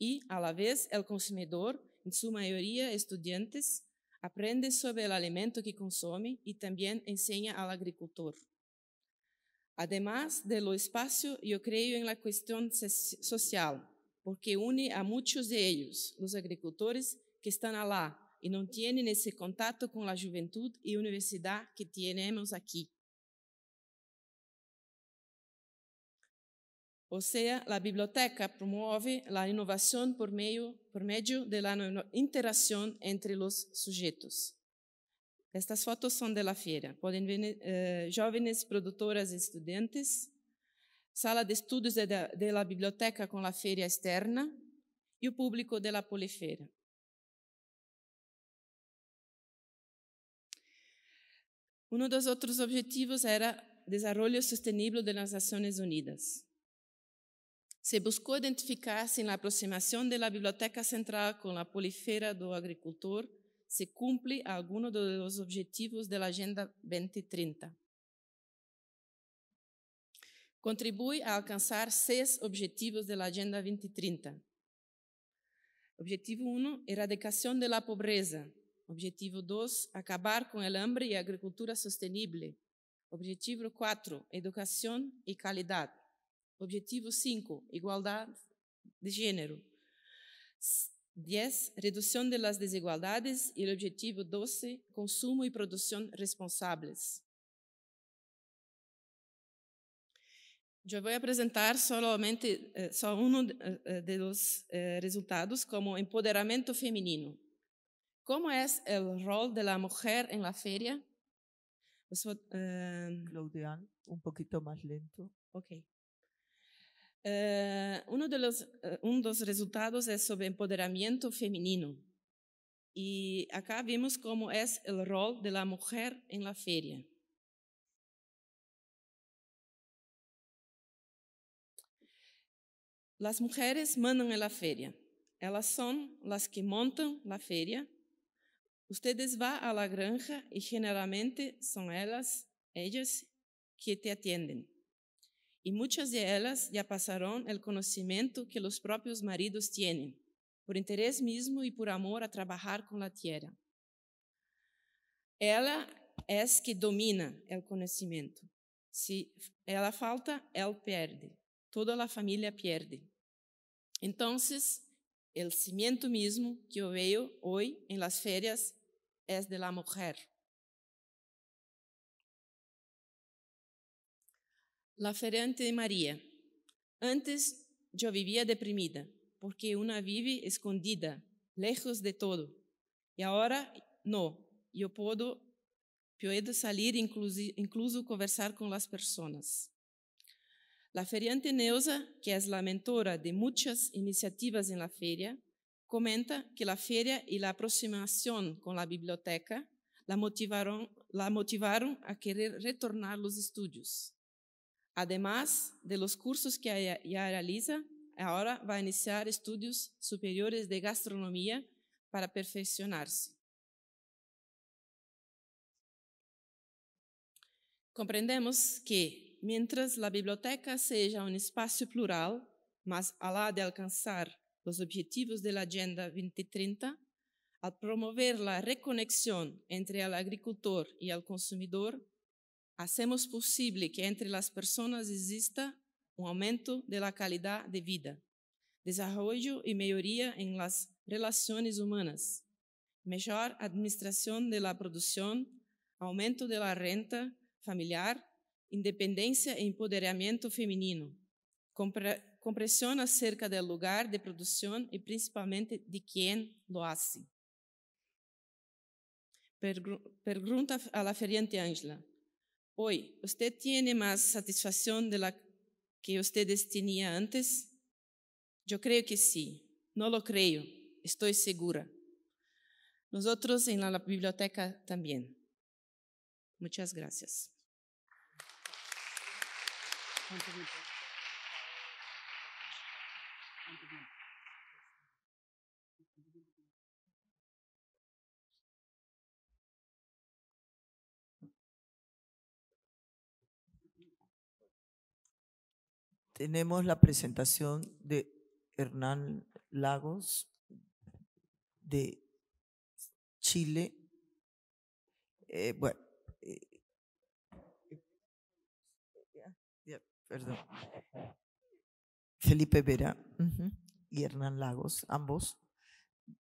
e, à la vez, o consumidor, em sua maioria estudantes, aprende sobre o alimento que consome e também ensina ao agricultor. Además de lo espacio, eu creio em la questão social, porque une a muitos deles, os agricultores que estão lá e não têm esse contato com a juventude e universidade que temos aqui. Ou seja, a biblioteca promove a inovação por meio, por meio da interação entre os sujeitos. Estas fotos são da feira. Podem ver eh, jovens produtoras e estudantes Sala de Estudos de, la Biblioteca com la Feria Externa e o público de la Polifera. Um dos outros objetivos era desenvolvimento sustentável das Nações Unidas. Se buscou identificar-se na aproximação da Biblioteca Central com a Polifera do Agricultor se cumpre algum dos objetivos da Agenda 2030 contribui a alcançar seis objetivos da Agenda 2030. Objetivo 1, erradicação da pobreza. Objetivo 2, acabar com o hambre e a agricultura sustentável. Objetivo 4, educação e qualidade. Objetivo 5, igualdade de gênero. 10, redução das desigualdades. E o objetivo 12, consumo e produção responsáveis. Yo voy a presentar solamente eh, uno de eh, eh, los resultados como empoderamiento femenino. ¿Cómo es el rol de la mujer en la feria? Pues, un poquito más lento. Ok. uno, de los, resultados es sobre empoderamiento femenino. Y acá vimos cómo es el rol de la mujer en la feria. Las mujeres mandan en la feria. Ellas son las que montan la feria. Ustedes van a la granja y e, generalmente son ellas, ellas que te atienden. Y e muchas de ellas ya pasaron el conocimiento que los propios maridos tienen, por interés mismo y e por amor a trabajar con la tierra. Ella es que domina el conocimiento. Si ella falta, él pierde. toda a família perde. Então, o cimento mesmo que eu vejo hoje em las férias é de la mujer. La feriante Maria, Antes eu vivia deprimida, porque uma vive escondida, lejos de todo. E agora, não. Eu posso, puedo sair, incluso, incluso conversar com as pessoas. La feriante Neusa, que es la mentora de muchas iniciativas en la feria, comenta que la feria y la aproximación con la biblioteca la motivaron, la motivaron a querer retornar los estudios. Además de los cursos que ya realiza, ahora va a iniciar estudios superiores de gastronomía para perfeccionarse. Comprendemos que Mientras la biblioteca sea un espacio plural, más allá de alcanzar los objetivos de la Agenda 2030, al promover la reconexión entre el agricultor y el consumidor, hacemos posible que entre las personas exista un aumento de la calidad de vida, desarrollo y mejoría en las relaciones humanas, mejor administración de la producción, aumento de la renta familiar Independencia e empoderamiento femenino, comprensión acerca del lugar de producción y principalmente de quién lo hace. Pregunta a la feriante Ángela. Hoy, ¿usted tiene más satisfacción de la que ustedes tenían antes? Yo creo que sí. No lo creo. Estoy segura. Nosotros en la biblioteca también. Muchas gracias. Tenemos la presentación de Hernán Lagos de Chile. Eh, bueno, perdón, (laughs) Felipe Vera y Hernán Lagos, ambos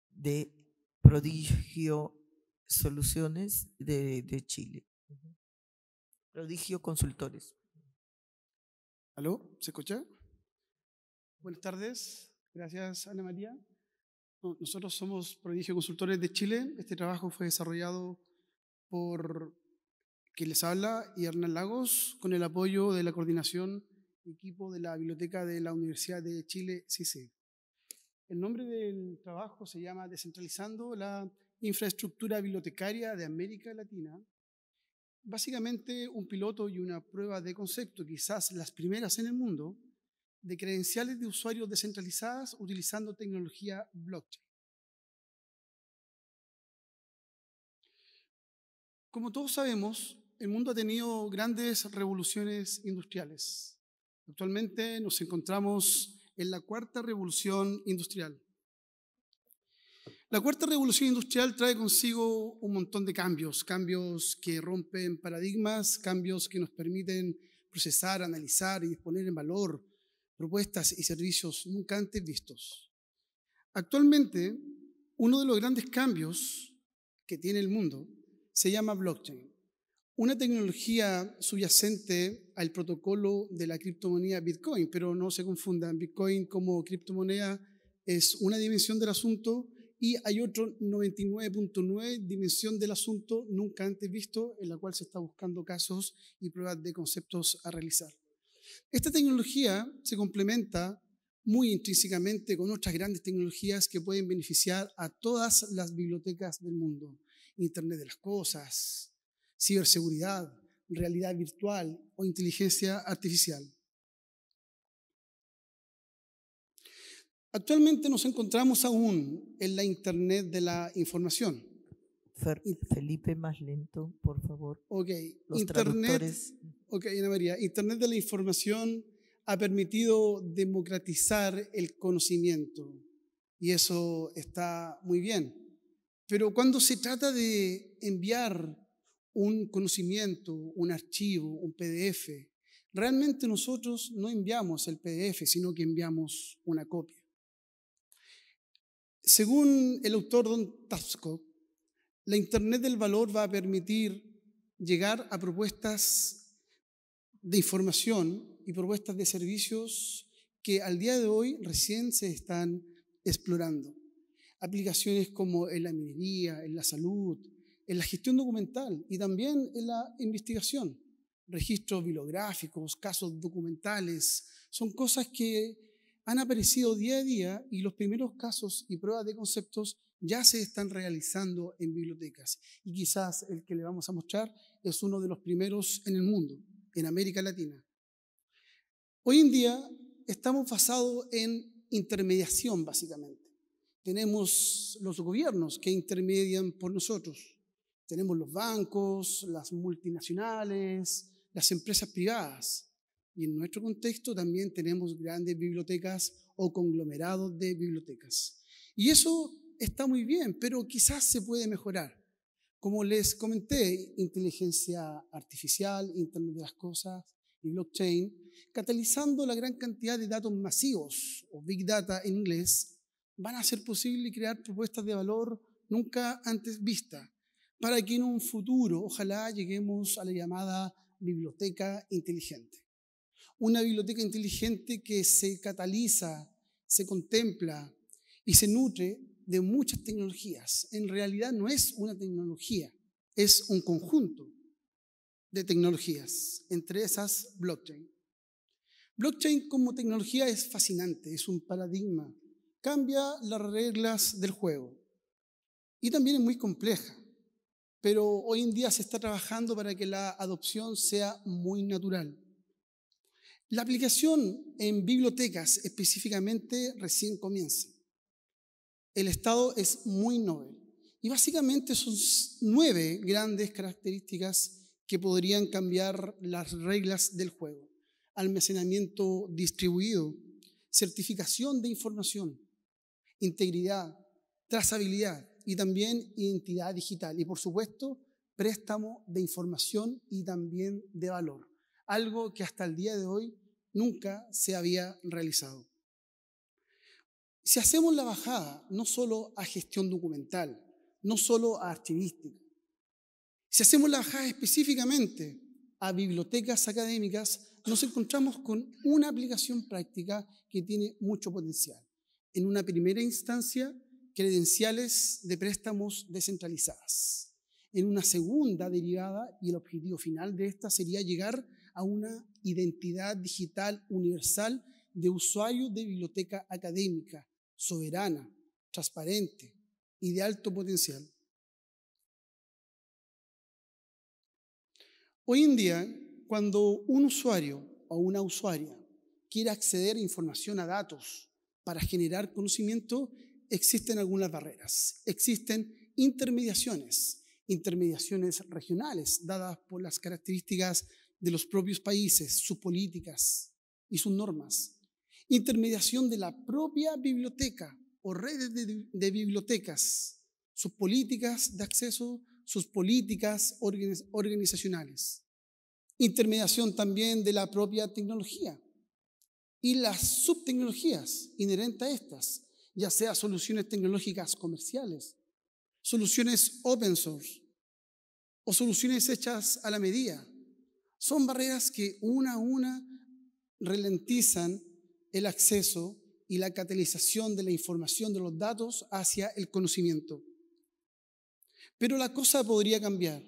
de Prodigio Soluciones de, Chile. Prodigio Consultores. ¿Aló? ¿Se escucha? Buenas tardes. Gracias, Ana María. Nosotros somos Prodigio Consultores de Chile. Este trabajo fue desarrollado por que les habla y Hernán Lagos con el apoyo de la coordinación equipo de la Biblioteca de la Universidad de Chile, CICE. El nombre del trabajo se llama Descentralizando la infraestructura bibliotecaria de América Latina. Básicamente un piloto y una prueba de concepto, quizás las primeras en el mundo, de credenciales de usuarios descentralizadas utilizando tecnología blockchain. Como todos sabemos, el mundo ha tenido grandes revoluciones industriales. Actualmente nos encontramos en la cuarta revolución industrial. La cuarta revolución industrial trae consigo un montón de cambios, cambios que rompen paradigmas, cambios que nos permiten procesar, analizar y disponer en valor propuestas y servicios nunca antes vistos. Actualmente, uno de los grandes cambios que tiene el mundo se llama blockchain una tecnología subyacente al protocolo de la criptomoneda Bitcoin, pero no se confundan, Bitcoin como criptomoneda es una dimensión del asunto y hay otro 99.9 dimensión del asunto nunca antes visto, en la cual se está buscando casos y pruebas de conceptos a realizar. Esta tecnología se complementa muy intrínsecamente con otras grandes tecnologías que pueden beneficiar a todas las bibliotecas del mundo. Internet de las Cosas, ciberseguridad, realidad virtual o inteligencia artificial. Actualmente nos encontramos aún en la Internet de la Información. Felipe, más lento, por favor. Ok, Internet, okay, Ana María. Internet de la Información ha permitido democratizar el conocimiento y eso está muy bien. Pero cuando se trata de enviar un conocimiento, un archivo, un PDF. Realmente nosotros no enviamos el PDF, sino que enviamos una copia. Según el autor Don Tasco la Internet del Valor va a permitir llegar a propuestas de información y propuestas de servicios que al día de hoy recién se están explorando. Aplicaciones como en la minería, en la salud, en la gestión documental y también en la investigación. Registros bibliográficos, casos documentales, son cosas que han aparecido día a día y los primeros casos y pruebas de conceptos ya se están realizando en bibliotecas. Y quizás el que le vamos a mostrar es uno de los primeros en el mundo, en América Latina. Hoy en día estamos basados en intermediación, básicamente. Tenemos los gobiernos que intermedian por nosotros. Tenemos los bancos, las multinacionales, las empresas privadas. Y en nuestro contexto también tenemos grandes bibliotecas o conglomerados de bibliotecas. Y eso está muy bien, pero quizás se puede mejorar. Como les comenté, inteligencia artificial, Internet de las Cosas y blockchain, catalizando la gran cantidad de datos masivos, o big data en inglés, van a ser posible crear propuestas de valor nunca antes vistas para que en un futuro, ojalá, lleguemos a la llamada biblioteca inteligente. Una biblioteca inteligente que se cataliza, se contempla y se nutre de muchas tecnologías. En realidad no es una tecnología, es un conjunto de tecnologías, entre esas blockchain. Blockchain como tecnología es fascinante, es un paradigma, cambia las reglas del juego y también es muy compleja pero hoy en día se está trabajando para que la adopción sea muy natural. La aplicación en bibliotecas específicamente recién comienza. El estado es muy novel. Y básicamente son nueve grandes características que podrían cambiar las reglas del juego. Almacenamiento distribuido, certificación de información, integridad, trazabilidad, y también identidad digital. Y por supuesto, préstamo de información y también de valor. Algo que hasta el día de hoy nunca se había realizado. Si hacemos la bajada no solo a gestión documental, no solo a archivística, si hacemos la bajada específicamente a bibliotecas académicas, nos encontramos con una aplicación práctica que tiene mucho potencial. En una primera instancia, credenciales de préstamos descentralizadas. En una segunda derivada, y el objetivo final de esta sería llegar a una identidad digital universal de usuario de biblioteca académica, soberana, transparente y de alto potencial. Hoy en día, cuando un usuario o una usuaria quiere acceder a información, a datos, para generar conocimiento, existen algunas barreras, existen intermediaciones, intermediaciones regionales dadas por las características de los propios países, sus políticas y sus normas, intermediación de la propia biblioteca o redes de, bibliotecas, sus políticas de acceso, sus políticas organizacionales, intermediación también de la propia tecnología y las subtecnologías inherentes a estas, ya sea soluciones tecnológicas comerciales, soluciones open source o soluciones hechas a la medida. Son barreras que una a una ralentizan el acceso y la catalización de la información, de los datos hacia el conocimiento. Pero la cosa podría cambiar.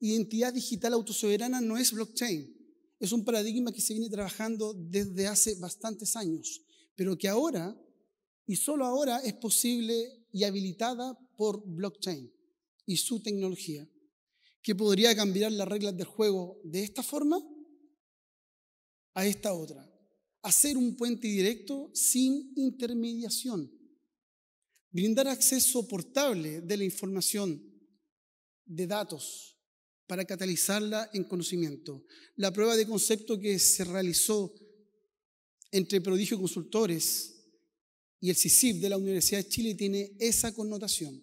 Identidad digital autosoberana no es blockchain. Es un paradigma que se viene trabajando desde hace bastantes años, pero que ahora y solo ahora es posible y habilitada por blockchain y su tecnología, que podría cambiar las reglas del juego de esta forma a esta otra. Hacer un puente directo sin intermediación. Brindar acceso portable de la información, de datos, para catalizarla en conocimiento. La prueba de concepto que se realizó entre prodigio consultores y el CICIP de la Universidad de Chile tiene esa connotación.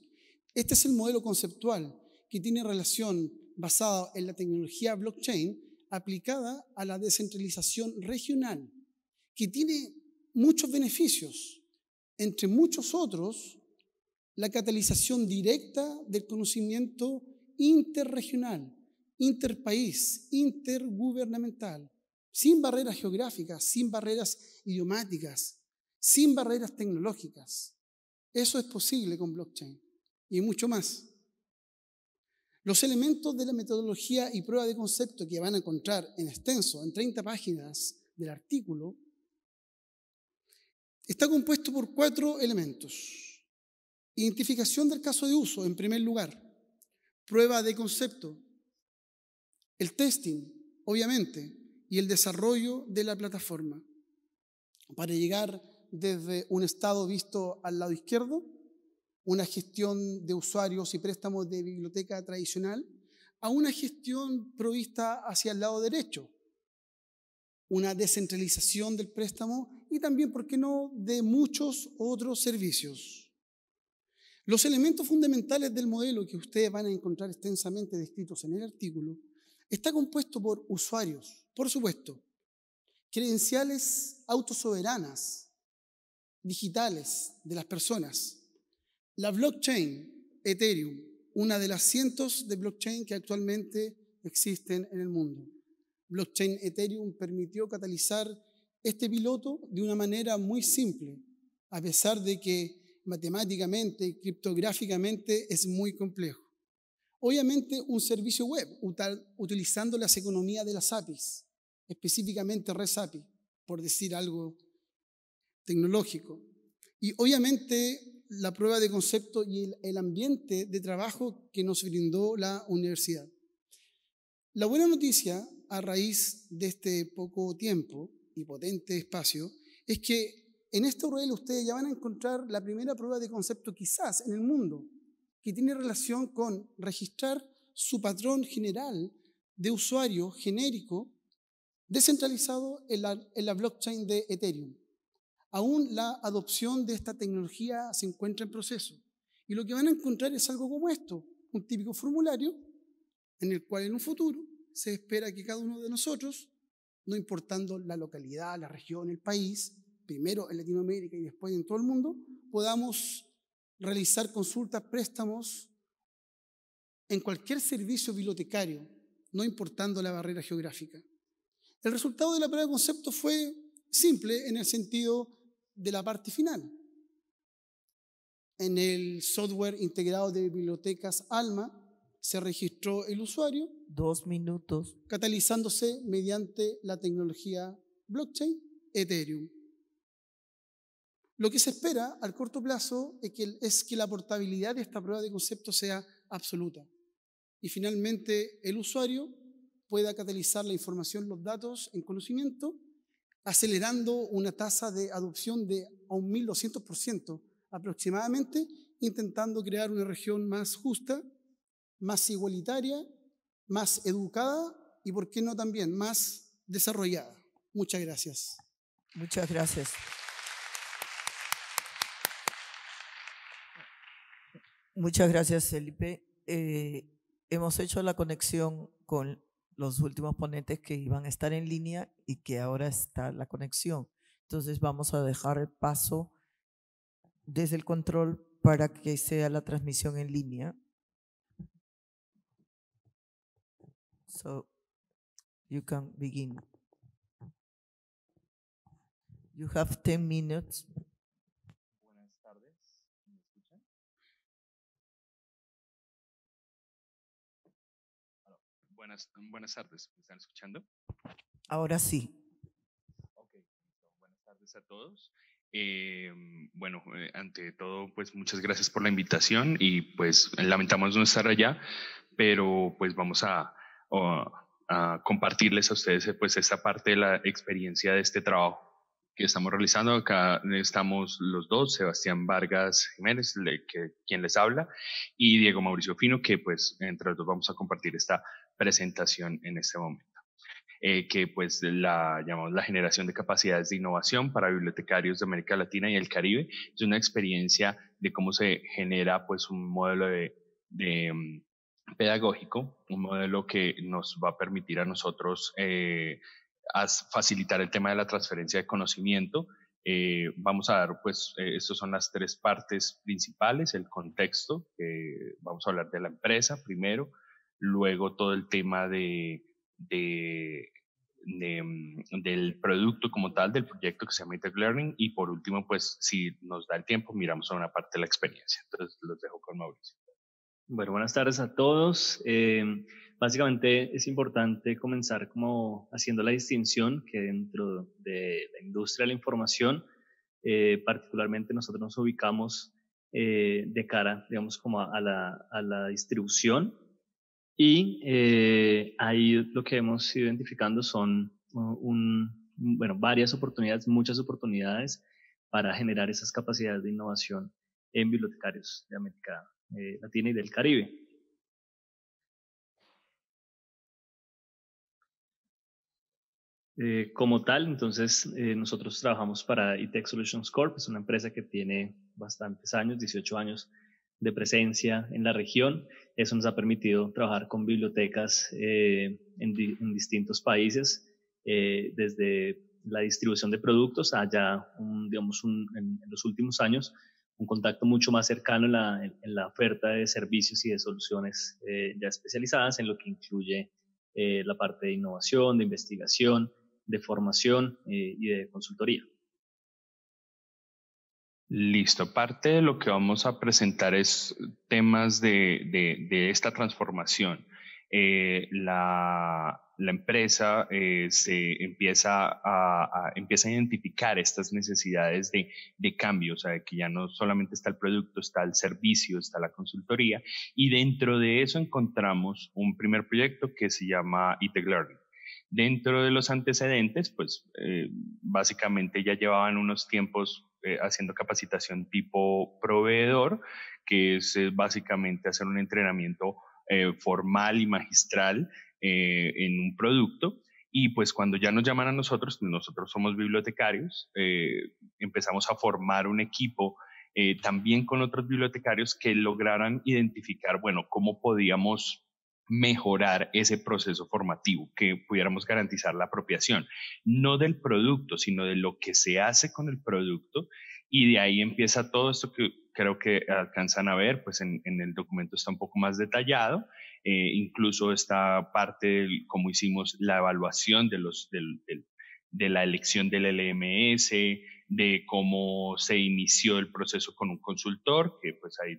Este es el modelo conceptual que tiene relación basada en la tecnología blockchain aplicada a la descentralización regional, que tiene muchos beneficios, entre muchos otros, la catalización directa del conocimiento interregional, interpaís, intergubernamental, sin barreras geográficas, sin barreras idiomáticas, sin barreras tecnológicas. Eso es posible con blockchain y mucho más. Los elementos de la metodología y prueba de concepto que van a encontrar en extenso, en 30 páginas del artículo, está compuesto por cuatro elementos. Identificación del caso de uso, en primer lugar. Prueba de concepto. El testing, obviamente, y el desarrollo de la plataforma para llegar desde un Estado visto al lado izquierdo, una gestión de usuarios y préstamos de biblioteca tradicional, a una gestión provista hacia el lado derecho, una descentralización del préstamo y también, ¿por qué no?, de muchos otros servicios. Los elementos fundamentales del modelo que ustedes van a encontrar extensamente descritos en el artículo está compuesto por usuarios, por supuesto, credenciales autosoberanas, digitales de las personas. La blockchain, Ethereum, una de las cientos de blockchain que actualmente existen en el mundo. Blockchain Ethereum permitió catalizar este piloto de una manera muy simple, a pesar de que matemáticamente y criptográficamente es muy complejo. Obviamente un servicio web utilizando las economías de las APIs, específicamente resapi por decir algo tecnológico. Y obviamente la prueba de concepto y el ambiente de trabajo que nos brindó la universidad. La buena noticia a raíz de este poco tiempo y potente espacio es que en este URL ustedes ya van a encontrar la primera prueba de concepto quizás en el mundo que tiene relación con registrar su patrón general de usuario genérico descentralizado en la blockchain de Ethereum. Aún la adopción de esta tecnología se encuentra en proceso. Y lo que van a encontrar es algo como esto, un típico formulario en el cual en un futuro se espera que cada uno de nosotros, no importando la localidad, la región, el país, primero en Latinoamérica y después en todo el mundo, podamos realizar consultas, préstamos en cualquier servicio bibliotecario, no importando la barrera geográfica. El resultado de la prueba de concepto fue simple en el sentido de la parte final. En el software integrado de bibliotecas Alma se registró el usuario. Dos minutos. Catalizándose mediante la tecnología blockchain Ethereum. Lo que se espera al corto plazo es que, es que la portabilidad de esta prueba de concepto sea absoluta. Y finalmente el usuario pueda catalizar la información, los datos en conocimiento acelerando una tasa de adopción de a un 1.200% aproximadamente, intentando crear una región más justa, más igualitaria, más educada y, por qué no, también más desarrollada. Muchas gracias. Muchas gracias. Muchas gracias, Felipe. Eh, hemos hecho la conexión con los últimos ponentes que iban a estar en línea y que ahora está la conexión. Entonces vamos a dejar el paso desde el control para que sea la transmisión en línea. So you can begin. You have 10 minutes. Mm, buenas, tardes. ¿Me están escuchando? Ahora sí. Ok, buenas tardes a todos. Eh, bueno, eh, ante todo, pues muchas gracias por la invitación y pues lamentamos no estar allá, pero pues vamos a, a, compartirles a ustedes eh, pues esta parte de la experiencia de este trabajo que estamos realizando. Acá estamos los dos, Sebastián Vargas Jiménez, que, quien les habla, y Diego Mauricio Fino, que pues entre los dos vamos a compartir esta presentación en este momento. Eh, que pues la llamamos la generación de capacidades de innovación para bibliotecarios de América Latina y el Caribe. Es una experiencia de cómo se genera pues un modelo de, mm, pedagógico, un modelo que nos va a permitir a nosotros eh, facilitar el tema de la transferencia de conocimiento. Eh, vamos a dar, pues, estas son las tres partes principales, el contexto, vamos a hablar de la empresa primero, luego todo el tema mm, del producto como tal, del proyecto que se llama Tech Learning y por último, pues si nos da el tiempo, miramos a una parte de la experiencia. Entonces los dejo con Mauricio. Bueno, buenas tardes a todos. Eh, básicamente es importante comenzar como haciendo la distinción que dentro de la industria de la información, eh, particularmente nosotros nos ubicamos eh, de cara, digamos, como a la distribución y eh, ahí lo que hemos ido identificando son uh, bueno, varias oportunidades, muchas oportunidades para generar esas capacidades de innovación en bibliotecarios de América eh, Latina y del Caribe. Eh, como tal, entonces eh, nosotros trabajamos para ITEC Solutions Corp, es una empresa que tiene bastantes años, 18 años de presencia en la región. Eso nos ha permitido trabajar con bibliotecas eh, en, distintos países, eh, desde la distribución de productos allá, digamos, en, los últimos años, un contacto mucho más cercano en la, oferta de servicios y de soluciones eh, ya especializadas, en lo que incluye la parte de innovación, de investigación, de formación y de consultoría. Listo, parte de lo que vamos a presentar es temas de, esta transformación. Eh, la, empresa eh, se empieza a, empieza a identificar estas necesidades de, cambio, o sea, que ya no solamente está el producto, está el servicio, está la consultoría, y dentro de eso encontramos un primer proyecto que se llama ITEC Learning. Dentro de los antecedentes, pues eh, básicamente ya llevaban unos tiempos eh, haciendo capacitación tipo proveedor, que es eh, básicamente hacer un entrenamiento eh, formal y magistral en un producto. Y pues cuando ya nos llaman a nosotros, nosotros somos bibliotecarios, empezamos a formar un equipo también con otros bibliotecarios que lograran identificar, bueno, cómo podíamos mejorar ese proceso formativo, que pudiéramos garantizar la apropiación, no del producto, sino de lo que se hace con el producto y de ahí empieza todo esto que creo que alcanzan a ver, pues en, el documento está un poco más detallado, eh, incluso esta parte, como hicimos la evaluación de, los, de la elección del LMS, de cómo se inició el proceso con un consultor, que pues ahí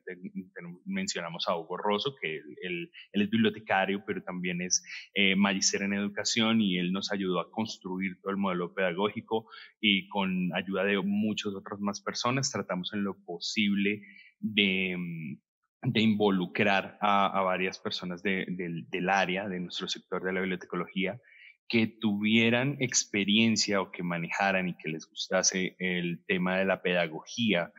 mencionamos a Hugo Rosso, que él, es bibliotecario, pero también es eh, en educación y él nos ayudó a construir todo el modelo pedagógico y con ayuda de muchas otras más personas tratamos en lo posible de mm, involucrar a, varias personas del área, de nuestro sector de la bibliotecología, que tuvieran experiencia o que manejaran y que les gustase el tema de la pedagogía.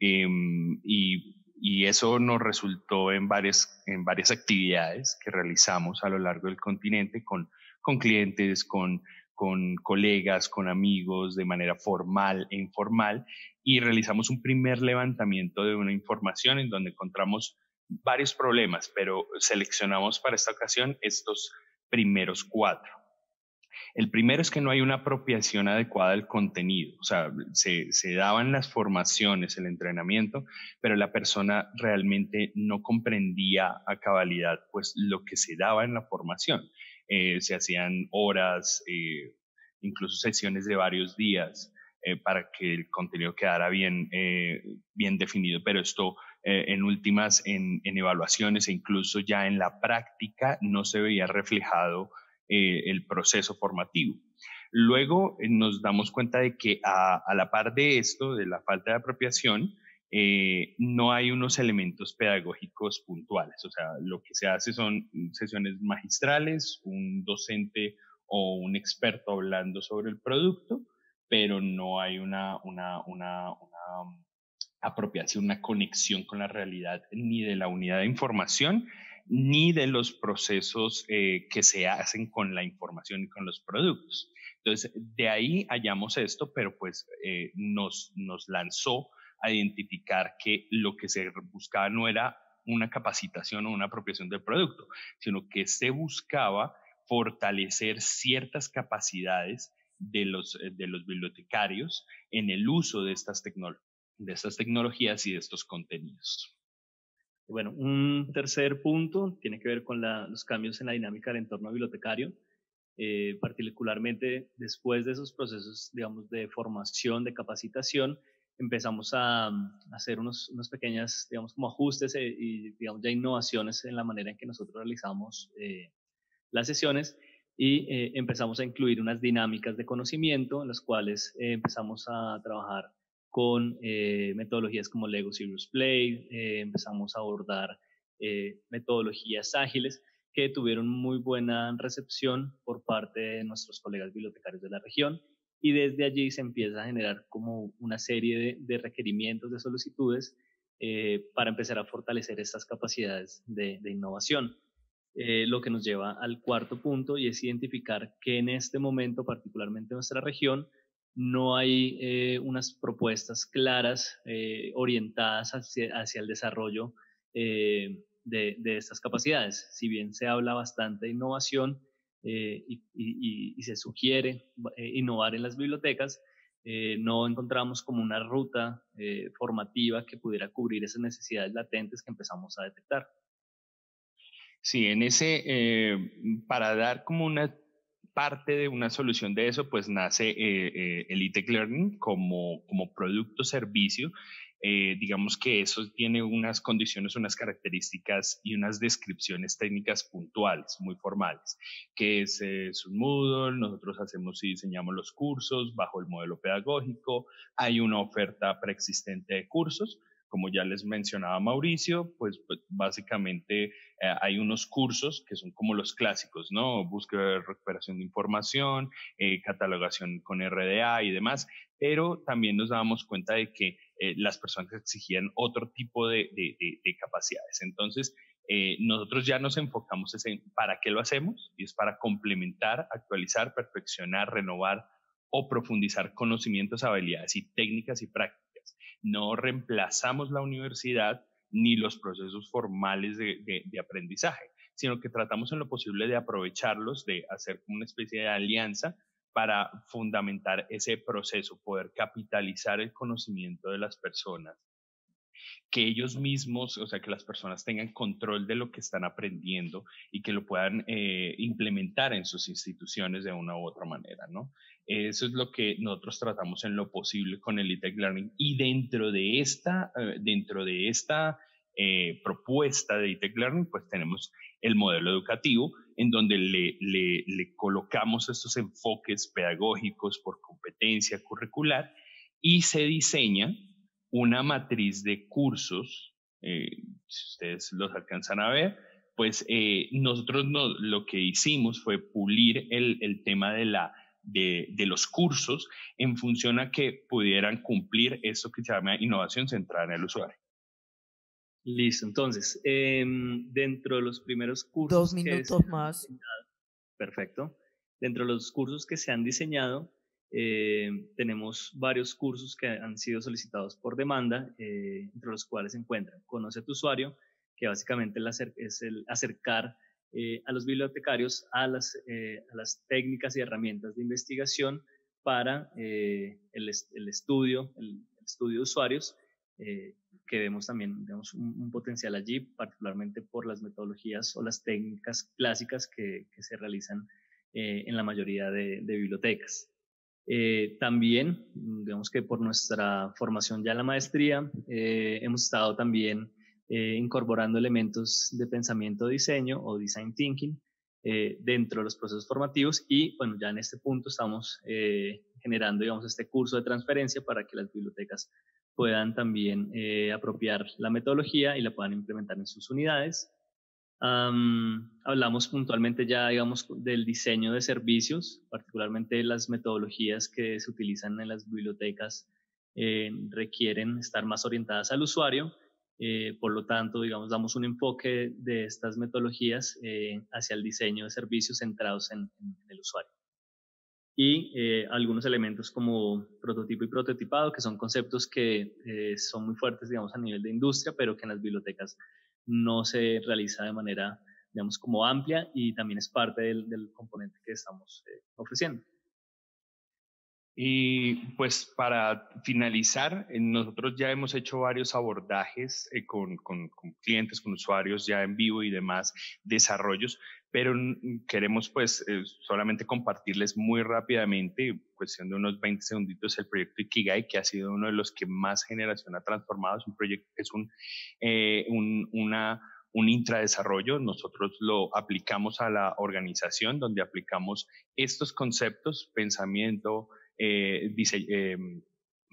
Em, y, y, eso nos resultó en varias, en varias actividades que realizamos a lo largo del continente con, con clientes, con, con colegas, con amigos, de manera formal e informal. Y realizamos un primer levantamiento de una información en donde encontramos varios problemas, pero seleccionamos para esta ocasión estos primeros cuatro. El primero es que no hay una apropiación adecuada del contenido, o sea, se, daban las formaciones, el entrenamiento, pero la persona realmente no comprendía a cabalidad pues lo que se daba en la formación. Eh, se hacían horas, eh, incluso sesiones de varios días eh, para que el contenido quedara bien, bien definido, pero esto en últimas en, en evaluaciones e incluso ya en la práctica no se veía reflejado eh, el proceso formativo. Luego eh, nos damos cuenta de que a, la par de esto, de la falta de apropiación, eh, no hay unos elementos pedagógicos puntuales. O sea, lo que se hace son sesiones magistrales, un docente o un experto hablando sobre el producto, pero no hay una, una, una mm, apropiación, una conexión con la realidad ni de la unidad de información ni de los procesos eh, que se hacen con la información y con los productos. Entonces, de ahí hallamos esto, pero pues eh, nos, lanzó a identificar que lo que se buscaba no era una capacitación o una apropiación del producto, sino que se buscaba fortalecer ciertas capacidades de los, eh, bibliotecarios en el uso de de estas tecnologías y de estos contenidos. Bueno, un tercer punto tiene que ver con los cambios en la dinámica del entorno bibliotecario, eh, particularmente después de esos procesos, digamos, de formación, de capacitación, empezamos a, mm, hacer unos, pequeñas pequeños, digamos, como ajustes eh, y, digamos, ya innovaciones en la manera en que nosotros realizamos eh, las sesiones y empezamos a incluir unas dinámicas de conocimiento en las cuales empezamos a trabajar con eh, metodologías como Lego Serious Play, eh, empezamos a abordar eh, metodologías ágiles que tuvieron muy buena recepción por parte de nuestros colegas bibliotecarios de la región y desde allí se empieza a generar como una serie de, requerimientos, de solicitudes para empezar a fortalecer estas capacidades de, de innovación. lo que nos lleva al cuarto punto y es identificar que en este momento, particularmente en nuestra región, no hay eh, unas propuestas claras eh, orientadas hacia, el desarrollo eh, de, estas capacidades. Si bien se habla bastante de innovación y, y, se sugiere innovar en las bibliotecas, no encontramos como una ruta formativa que pudiera cubrir esas necesidades latentes que empezamos a detectar. Sí, en ese, para dar como una parte de una solución de eso, pues nace eh, eh, el Elite Learning como, como producto servicio. Eh, digamos que eso tiene unas condiciones, unas características y unas descripciones técnicas puntuales, muy formales, que es, es, un Moodle, nosotros hacemos y diseñamos los cursos bajo el modelo pedagógico, hay una oferta preexistente de cursos, como ya les mencionaba Mauricio, pues, pues básicamente eh, hay unos cursos que son como los clásicos, ¿no? Búsqueda de recuperación de información, eh, catalogación con RDA y demás, pero también nos dábamos cuenta de que eh, las personas exigían otro tipo de, capacidades. Entonces, nosotros ya nos enfocamos en para qué lo hacemos y es para complementar, actualizar, perfeccionar, renovar o profundizar conocimientos, habilidades y técnicas y prácticas no reemplazamos la universidad ni los procesos formales de, aprendizaje, sino que tratamos en lo posible de aprovecharlos, de hacer una especie de alianza para fundamentar ese proceso, poder capitalizar el conocimiento de las personas, que ellos mismos, o sea, que las personas tengan control de lo que están aprendiendo y que lo puedan eh, implementar en sus instituciones de una u otra manera, ¿no? Eso es lo que nosotros tratamos en lo posible con el e Learning. Y dentro de esta, eh, dentro de esta eh, propuesta de e Learning, pues tenemos el modelo educativo en donde le, le, colocamos estos enfoques pedagógicos por competencia curricular y se diseña una matriz de cursos, eh, si ustedes los alcanzan a ver, pues nosotros lo que hicimos fue pulir el tema de la de, los cursos en función a que pudieran cumplir eso que se llama innovación centrada en el usuario. Listo, entonces, em, dentro de los primeros cursos... Dos minutos más. Perfecto. Dentro de los cursos que se han diseñado, eh, tenemos varios cursos que han sido solicitados por demanda, eh, entre los cuales se encuentran Conoce tu usuario, que básicamente es el acercar eh, a los bibliotecarios eh, a las, técnicas y herramientas de investigación para eh, el, estudio, el, estudio de usuarios, que vemos también vemos un, potencial allí, particularmente por las metodologías o las técnicas clásicas que, se realizan en la mayoría de, bibliotecas. también, digamos que por nuestra formación ya en la maestría, hemos estado también eh, incorporando elementos de pensamiento diseño o design thinking eh, dentro de los procesos formativos y bueno, ya en este punto estamos eh, generando, digamos, este curso de transferencia para que las bibliotecas puedan también apropiar la metodología y la puedan implementar en sus unidades. hablamos puntualmente ya, digamos, del diseño de servicios, particularmente las metodologías que se utilizan en las bibliotecas requieren estar más orientadas al usuario eh, por lo tanto, digamos, damos un enfoque de estas metodologías eh, hacia el diseño de servicios centrados en, el usuario. Y eh, algunos elementos como prototipo y prototipado, que son conceptos que son muy fuertes, digamos, a nivel de industria, pero que en las bibliotecas no se realiza de manera, digamos, como amplia y también es parte del componente que estamos ofreciendo. Y pues para finalizar, eh, nosotros ya hemos hecho varios abordajes eh, con, con, clientes, con usuarios ya en vivo y demás desarrollos, pero queremos pues eh, solamente compartirles muy rápidamente, cuestión de unos 20 segunditos, el proyecto Ikigai, que ha sido uno de los que más generación ha transformado. Es un proyecto, es un, un un intradesarrollo, nosotros lo aplicamos a la organización, donde aplicamos estos conceptos, pensamiento, eh, em,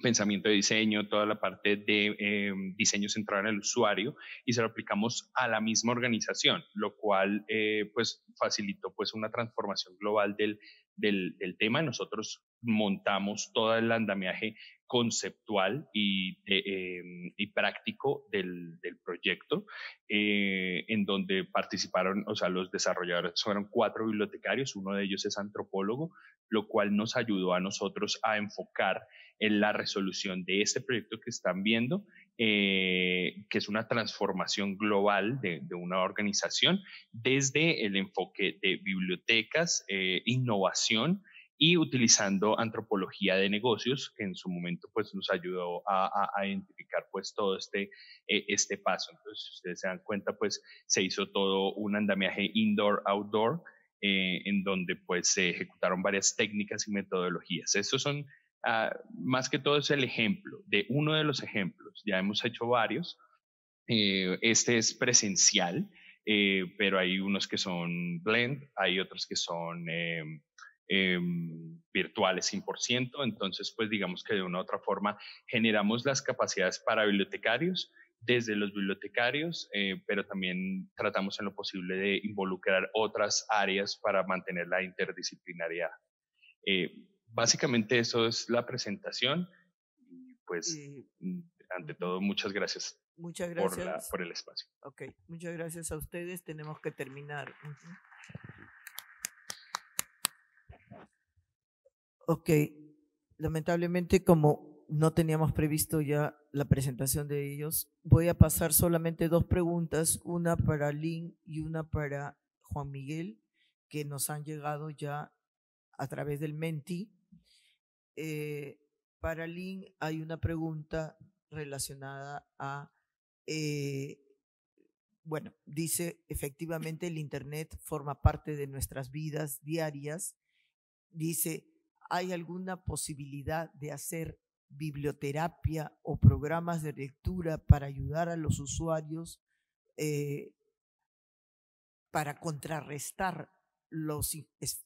pensamiento de diseño, toda la parte de em, diseño centrado en el usuario y se lo aplicamos a la misma organización, lo cual eh, pues facilitó pues una transformación global del, del, del tema. Nosotros montamos todo el andamiaje conceptual y, eh, eh, práctico del, proyecto, eh, en donde participaron, o sea, los desarrolladores fueron cuatro bibliotecarios, uno de ellos es antropólogo, lo cual nos ayudó a nosotros a enfocar en la resolución de este proyecto que están viendo, que es una transformación global de, de, una organización desde el enfoque de bibliotecas, innovación, y utilizando antropología de negocios, que en su momento pues, nos ayudó a, identificar pues, todo este, eh, este paso. Entonces, si ustedes se dan cuenta, pues se hizo todo un andamiaje indoor-outdoor, eh, en donde pues, se ejecutaron varias técnicas y metodologías. Estos son, ah, más que todo, es el ejemplo, de uno de los ejemplos. Ya hemos hecho varios. Eh, este es presencial. pero hay unos que son blend, hay otros que son em, eh, virtuales 100%, entonces pues digamos que de una u otra forma generamos las capacidades para bibliotecarios, desde los bibliotecarios, eh, pero también tratamos en lo posible de involucrar otras áreas para mantener la interdisciplinariedad. Eh, básicamente eso es la presentación. Pues, mm, mm, ante todo, muchas gracias, muchas gracias. Por, el espacio. Ok, muchas gracias a ustedes. Tenemos que terminar. Ok, lamentablemente como no teníamos previsto ya la presentación de ellos, voy a pasar solamente dos preguntas, una para Lynn y una para Juan Miguel, que nos han llegado ya a través del Menti. Eh, para Lynn hay una pregunta relacionada a, eh, bueno, dice, efectivamente el Internet forma parte de nuestras vidas diarias. Dice, ¿Hay alguna posibilidad de hacer biblioterapia o programas de lectura para ayudar a los usuarios eh, para contrarrestar los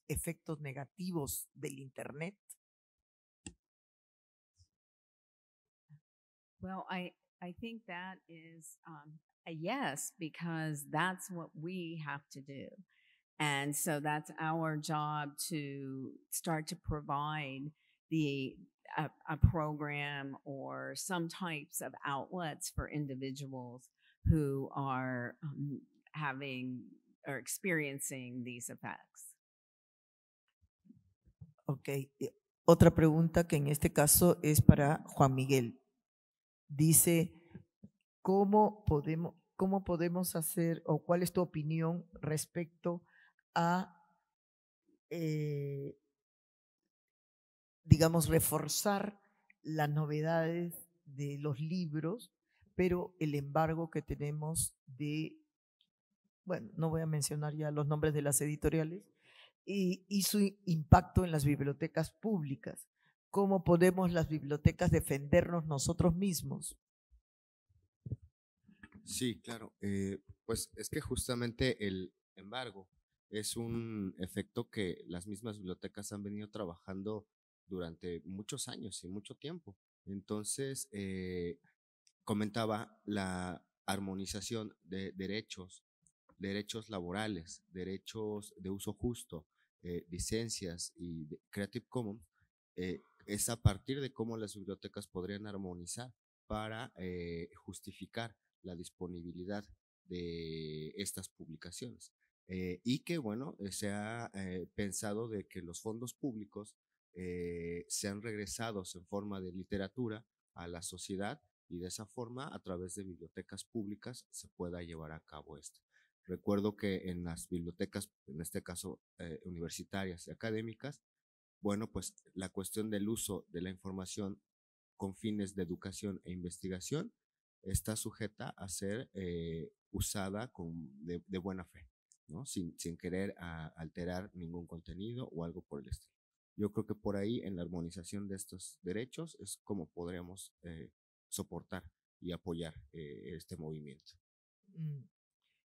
efectos negativos del Internet? Well, I, I think that is um, a yes, because that's what we have to do. And so that's our job to start to provide the a, a, program or some types of outlets for individuals who are um, having or experiencing these effects. Ok, eh, otra pregunta que en este caso es para Juan Miguel. Dice, ¿cómo podemos, cómo podemos hacer o cuál es tu opinión respecto a a, eh, digamos, reforzar las novedades de los libros, pero el embargo que tenemos de, bueno, no voy a mencionar ya los nombres de las editoriales, y, su impacto en las bibliotecas públicas. ¿Cómo podemos las bibliotecas defendernos nosotros mismos? Sí, claro. Eh, pues es que justamente el embargo es un efecto que las mismas bibliotecas han venido trabajando durante muchos años y mucho tiempo. Entonces, eh, comentaba la armonización de derechos, derechos laborales, derechos de uso justo, eh, licencias y Creative Commons, eh, es a partir de cómo las bibliotecas podrían armonizar para justificar la disponibilidad de estas publicaciones. Eh, y que, bueno, eh, se ha eh, pensado de que los fondos públicos sean regresados en forma de literatura a la sociedad y de esa forma, a través de bibliotecas públicas, se pueda llevar a cabo esto. Recuerdo que en las bibliotecas, en este caso universitarias y académicas, bueno, pues la cuestión del uso de la información con fines de educación e investigación está sujeta a ser usada de, buena fe. Sin, querer ah, alterar ningún contenido o algo por el estilo. Yo creo que por ahí, en la armonización de estos derechos, es como podremos eh, soportar y apoyar eh, este movimiento. Mm.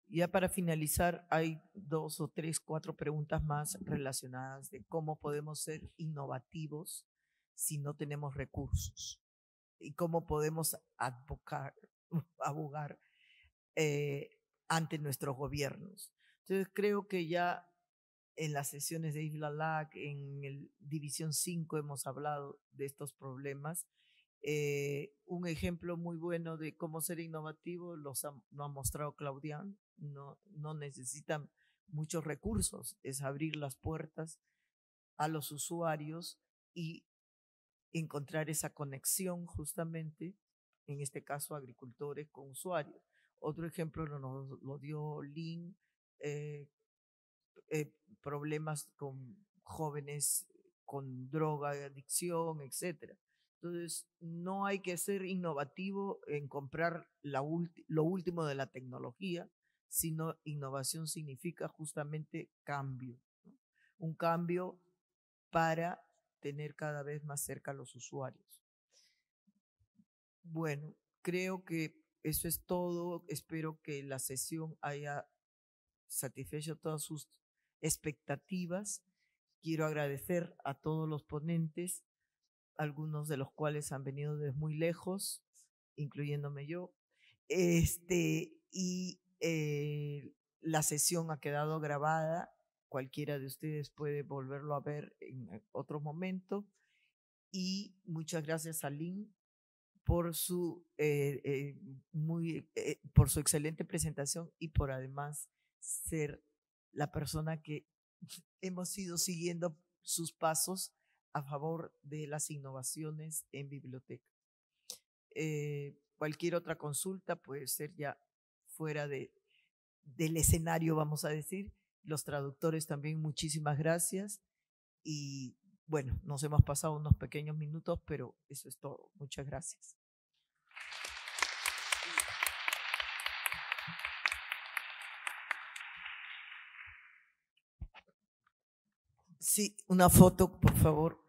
Ya para finalizar, hay dos o tres, cuatro preguntas más relacionadas de cómo podemos ser innovativos si no tenemos recursos y cómo podemos (laughs) abogar eh, ante nuestros gobiernos. Entonces creo que ya en las sesiones de Isla LAC, en el División 5 hemos hablado de estos problemas. Eh, un ejemplo muy bueno de cómo ser innovativo lo ha mostrado Claudian. No, no necesitan muchos recursos, es abrir las puertas a los usuarios y encontrar esa conexión justamente, en este caso agricultores con usuarios. Otro ejemplo lo, lo dio Lin eh, eh, problemas con jóvenes con droga, adicción, etc. Entonces, no hay que ser innovativo en comprar la lo último de la tecnología, sino innovación significa justamente cambio, un cambio para tener cada vez más cerca a los usuarios. Bueno, creo que eso es todo. Espero que la sesión haya satisfecho todas sus expectativas. Quiero agradecer a todos los ponentes, algunos de los cuales han venido desde muy lejos, incluyéndome yo. Este, y eh, la sesión ha quedado grabada. Cualquiera de ustedes puede volverlo a ver en eh, otro momento. Y muchas gracias a Lynn por su, eh, muy, por su excelente presentación y por además ser la persona que hemos ido siguiendo sus pasos a favor de las innovaciones en biblioteca. Eh, cualquier otra consulta puede ser ya fuera de, del escenario, vamos a decir. Los traductores también, muchísimas gracias. Y bueno, nos hemos pasado unos pequeños minutos, pero eso es todo. Muchas gracias. Sí, una foto, por favor.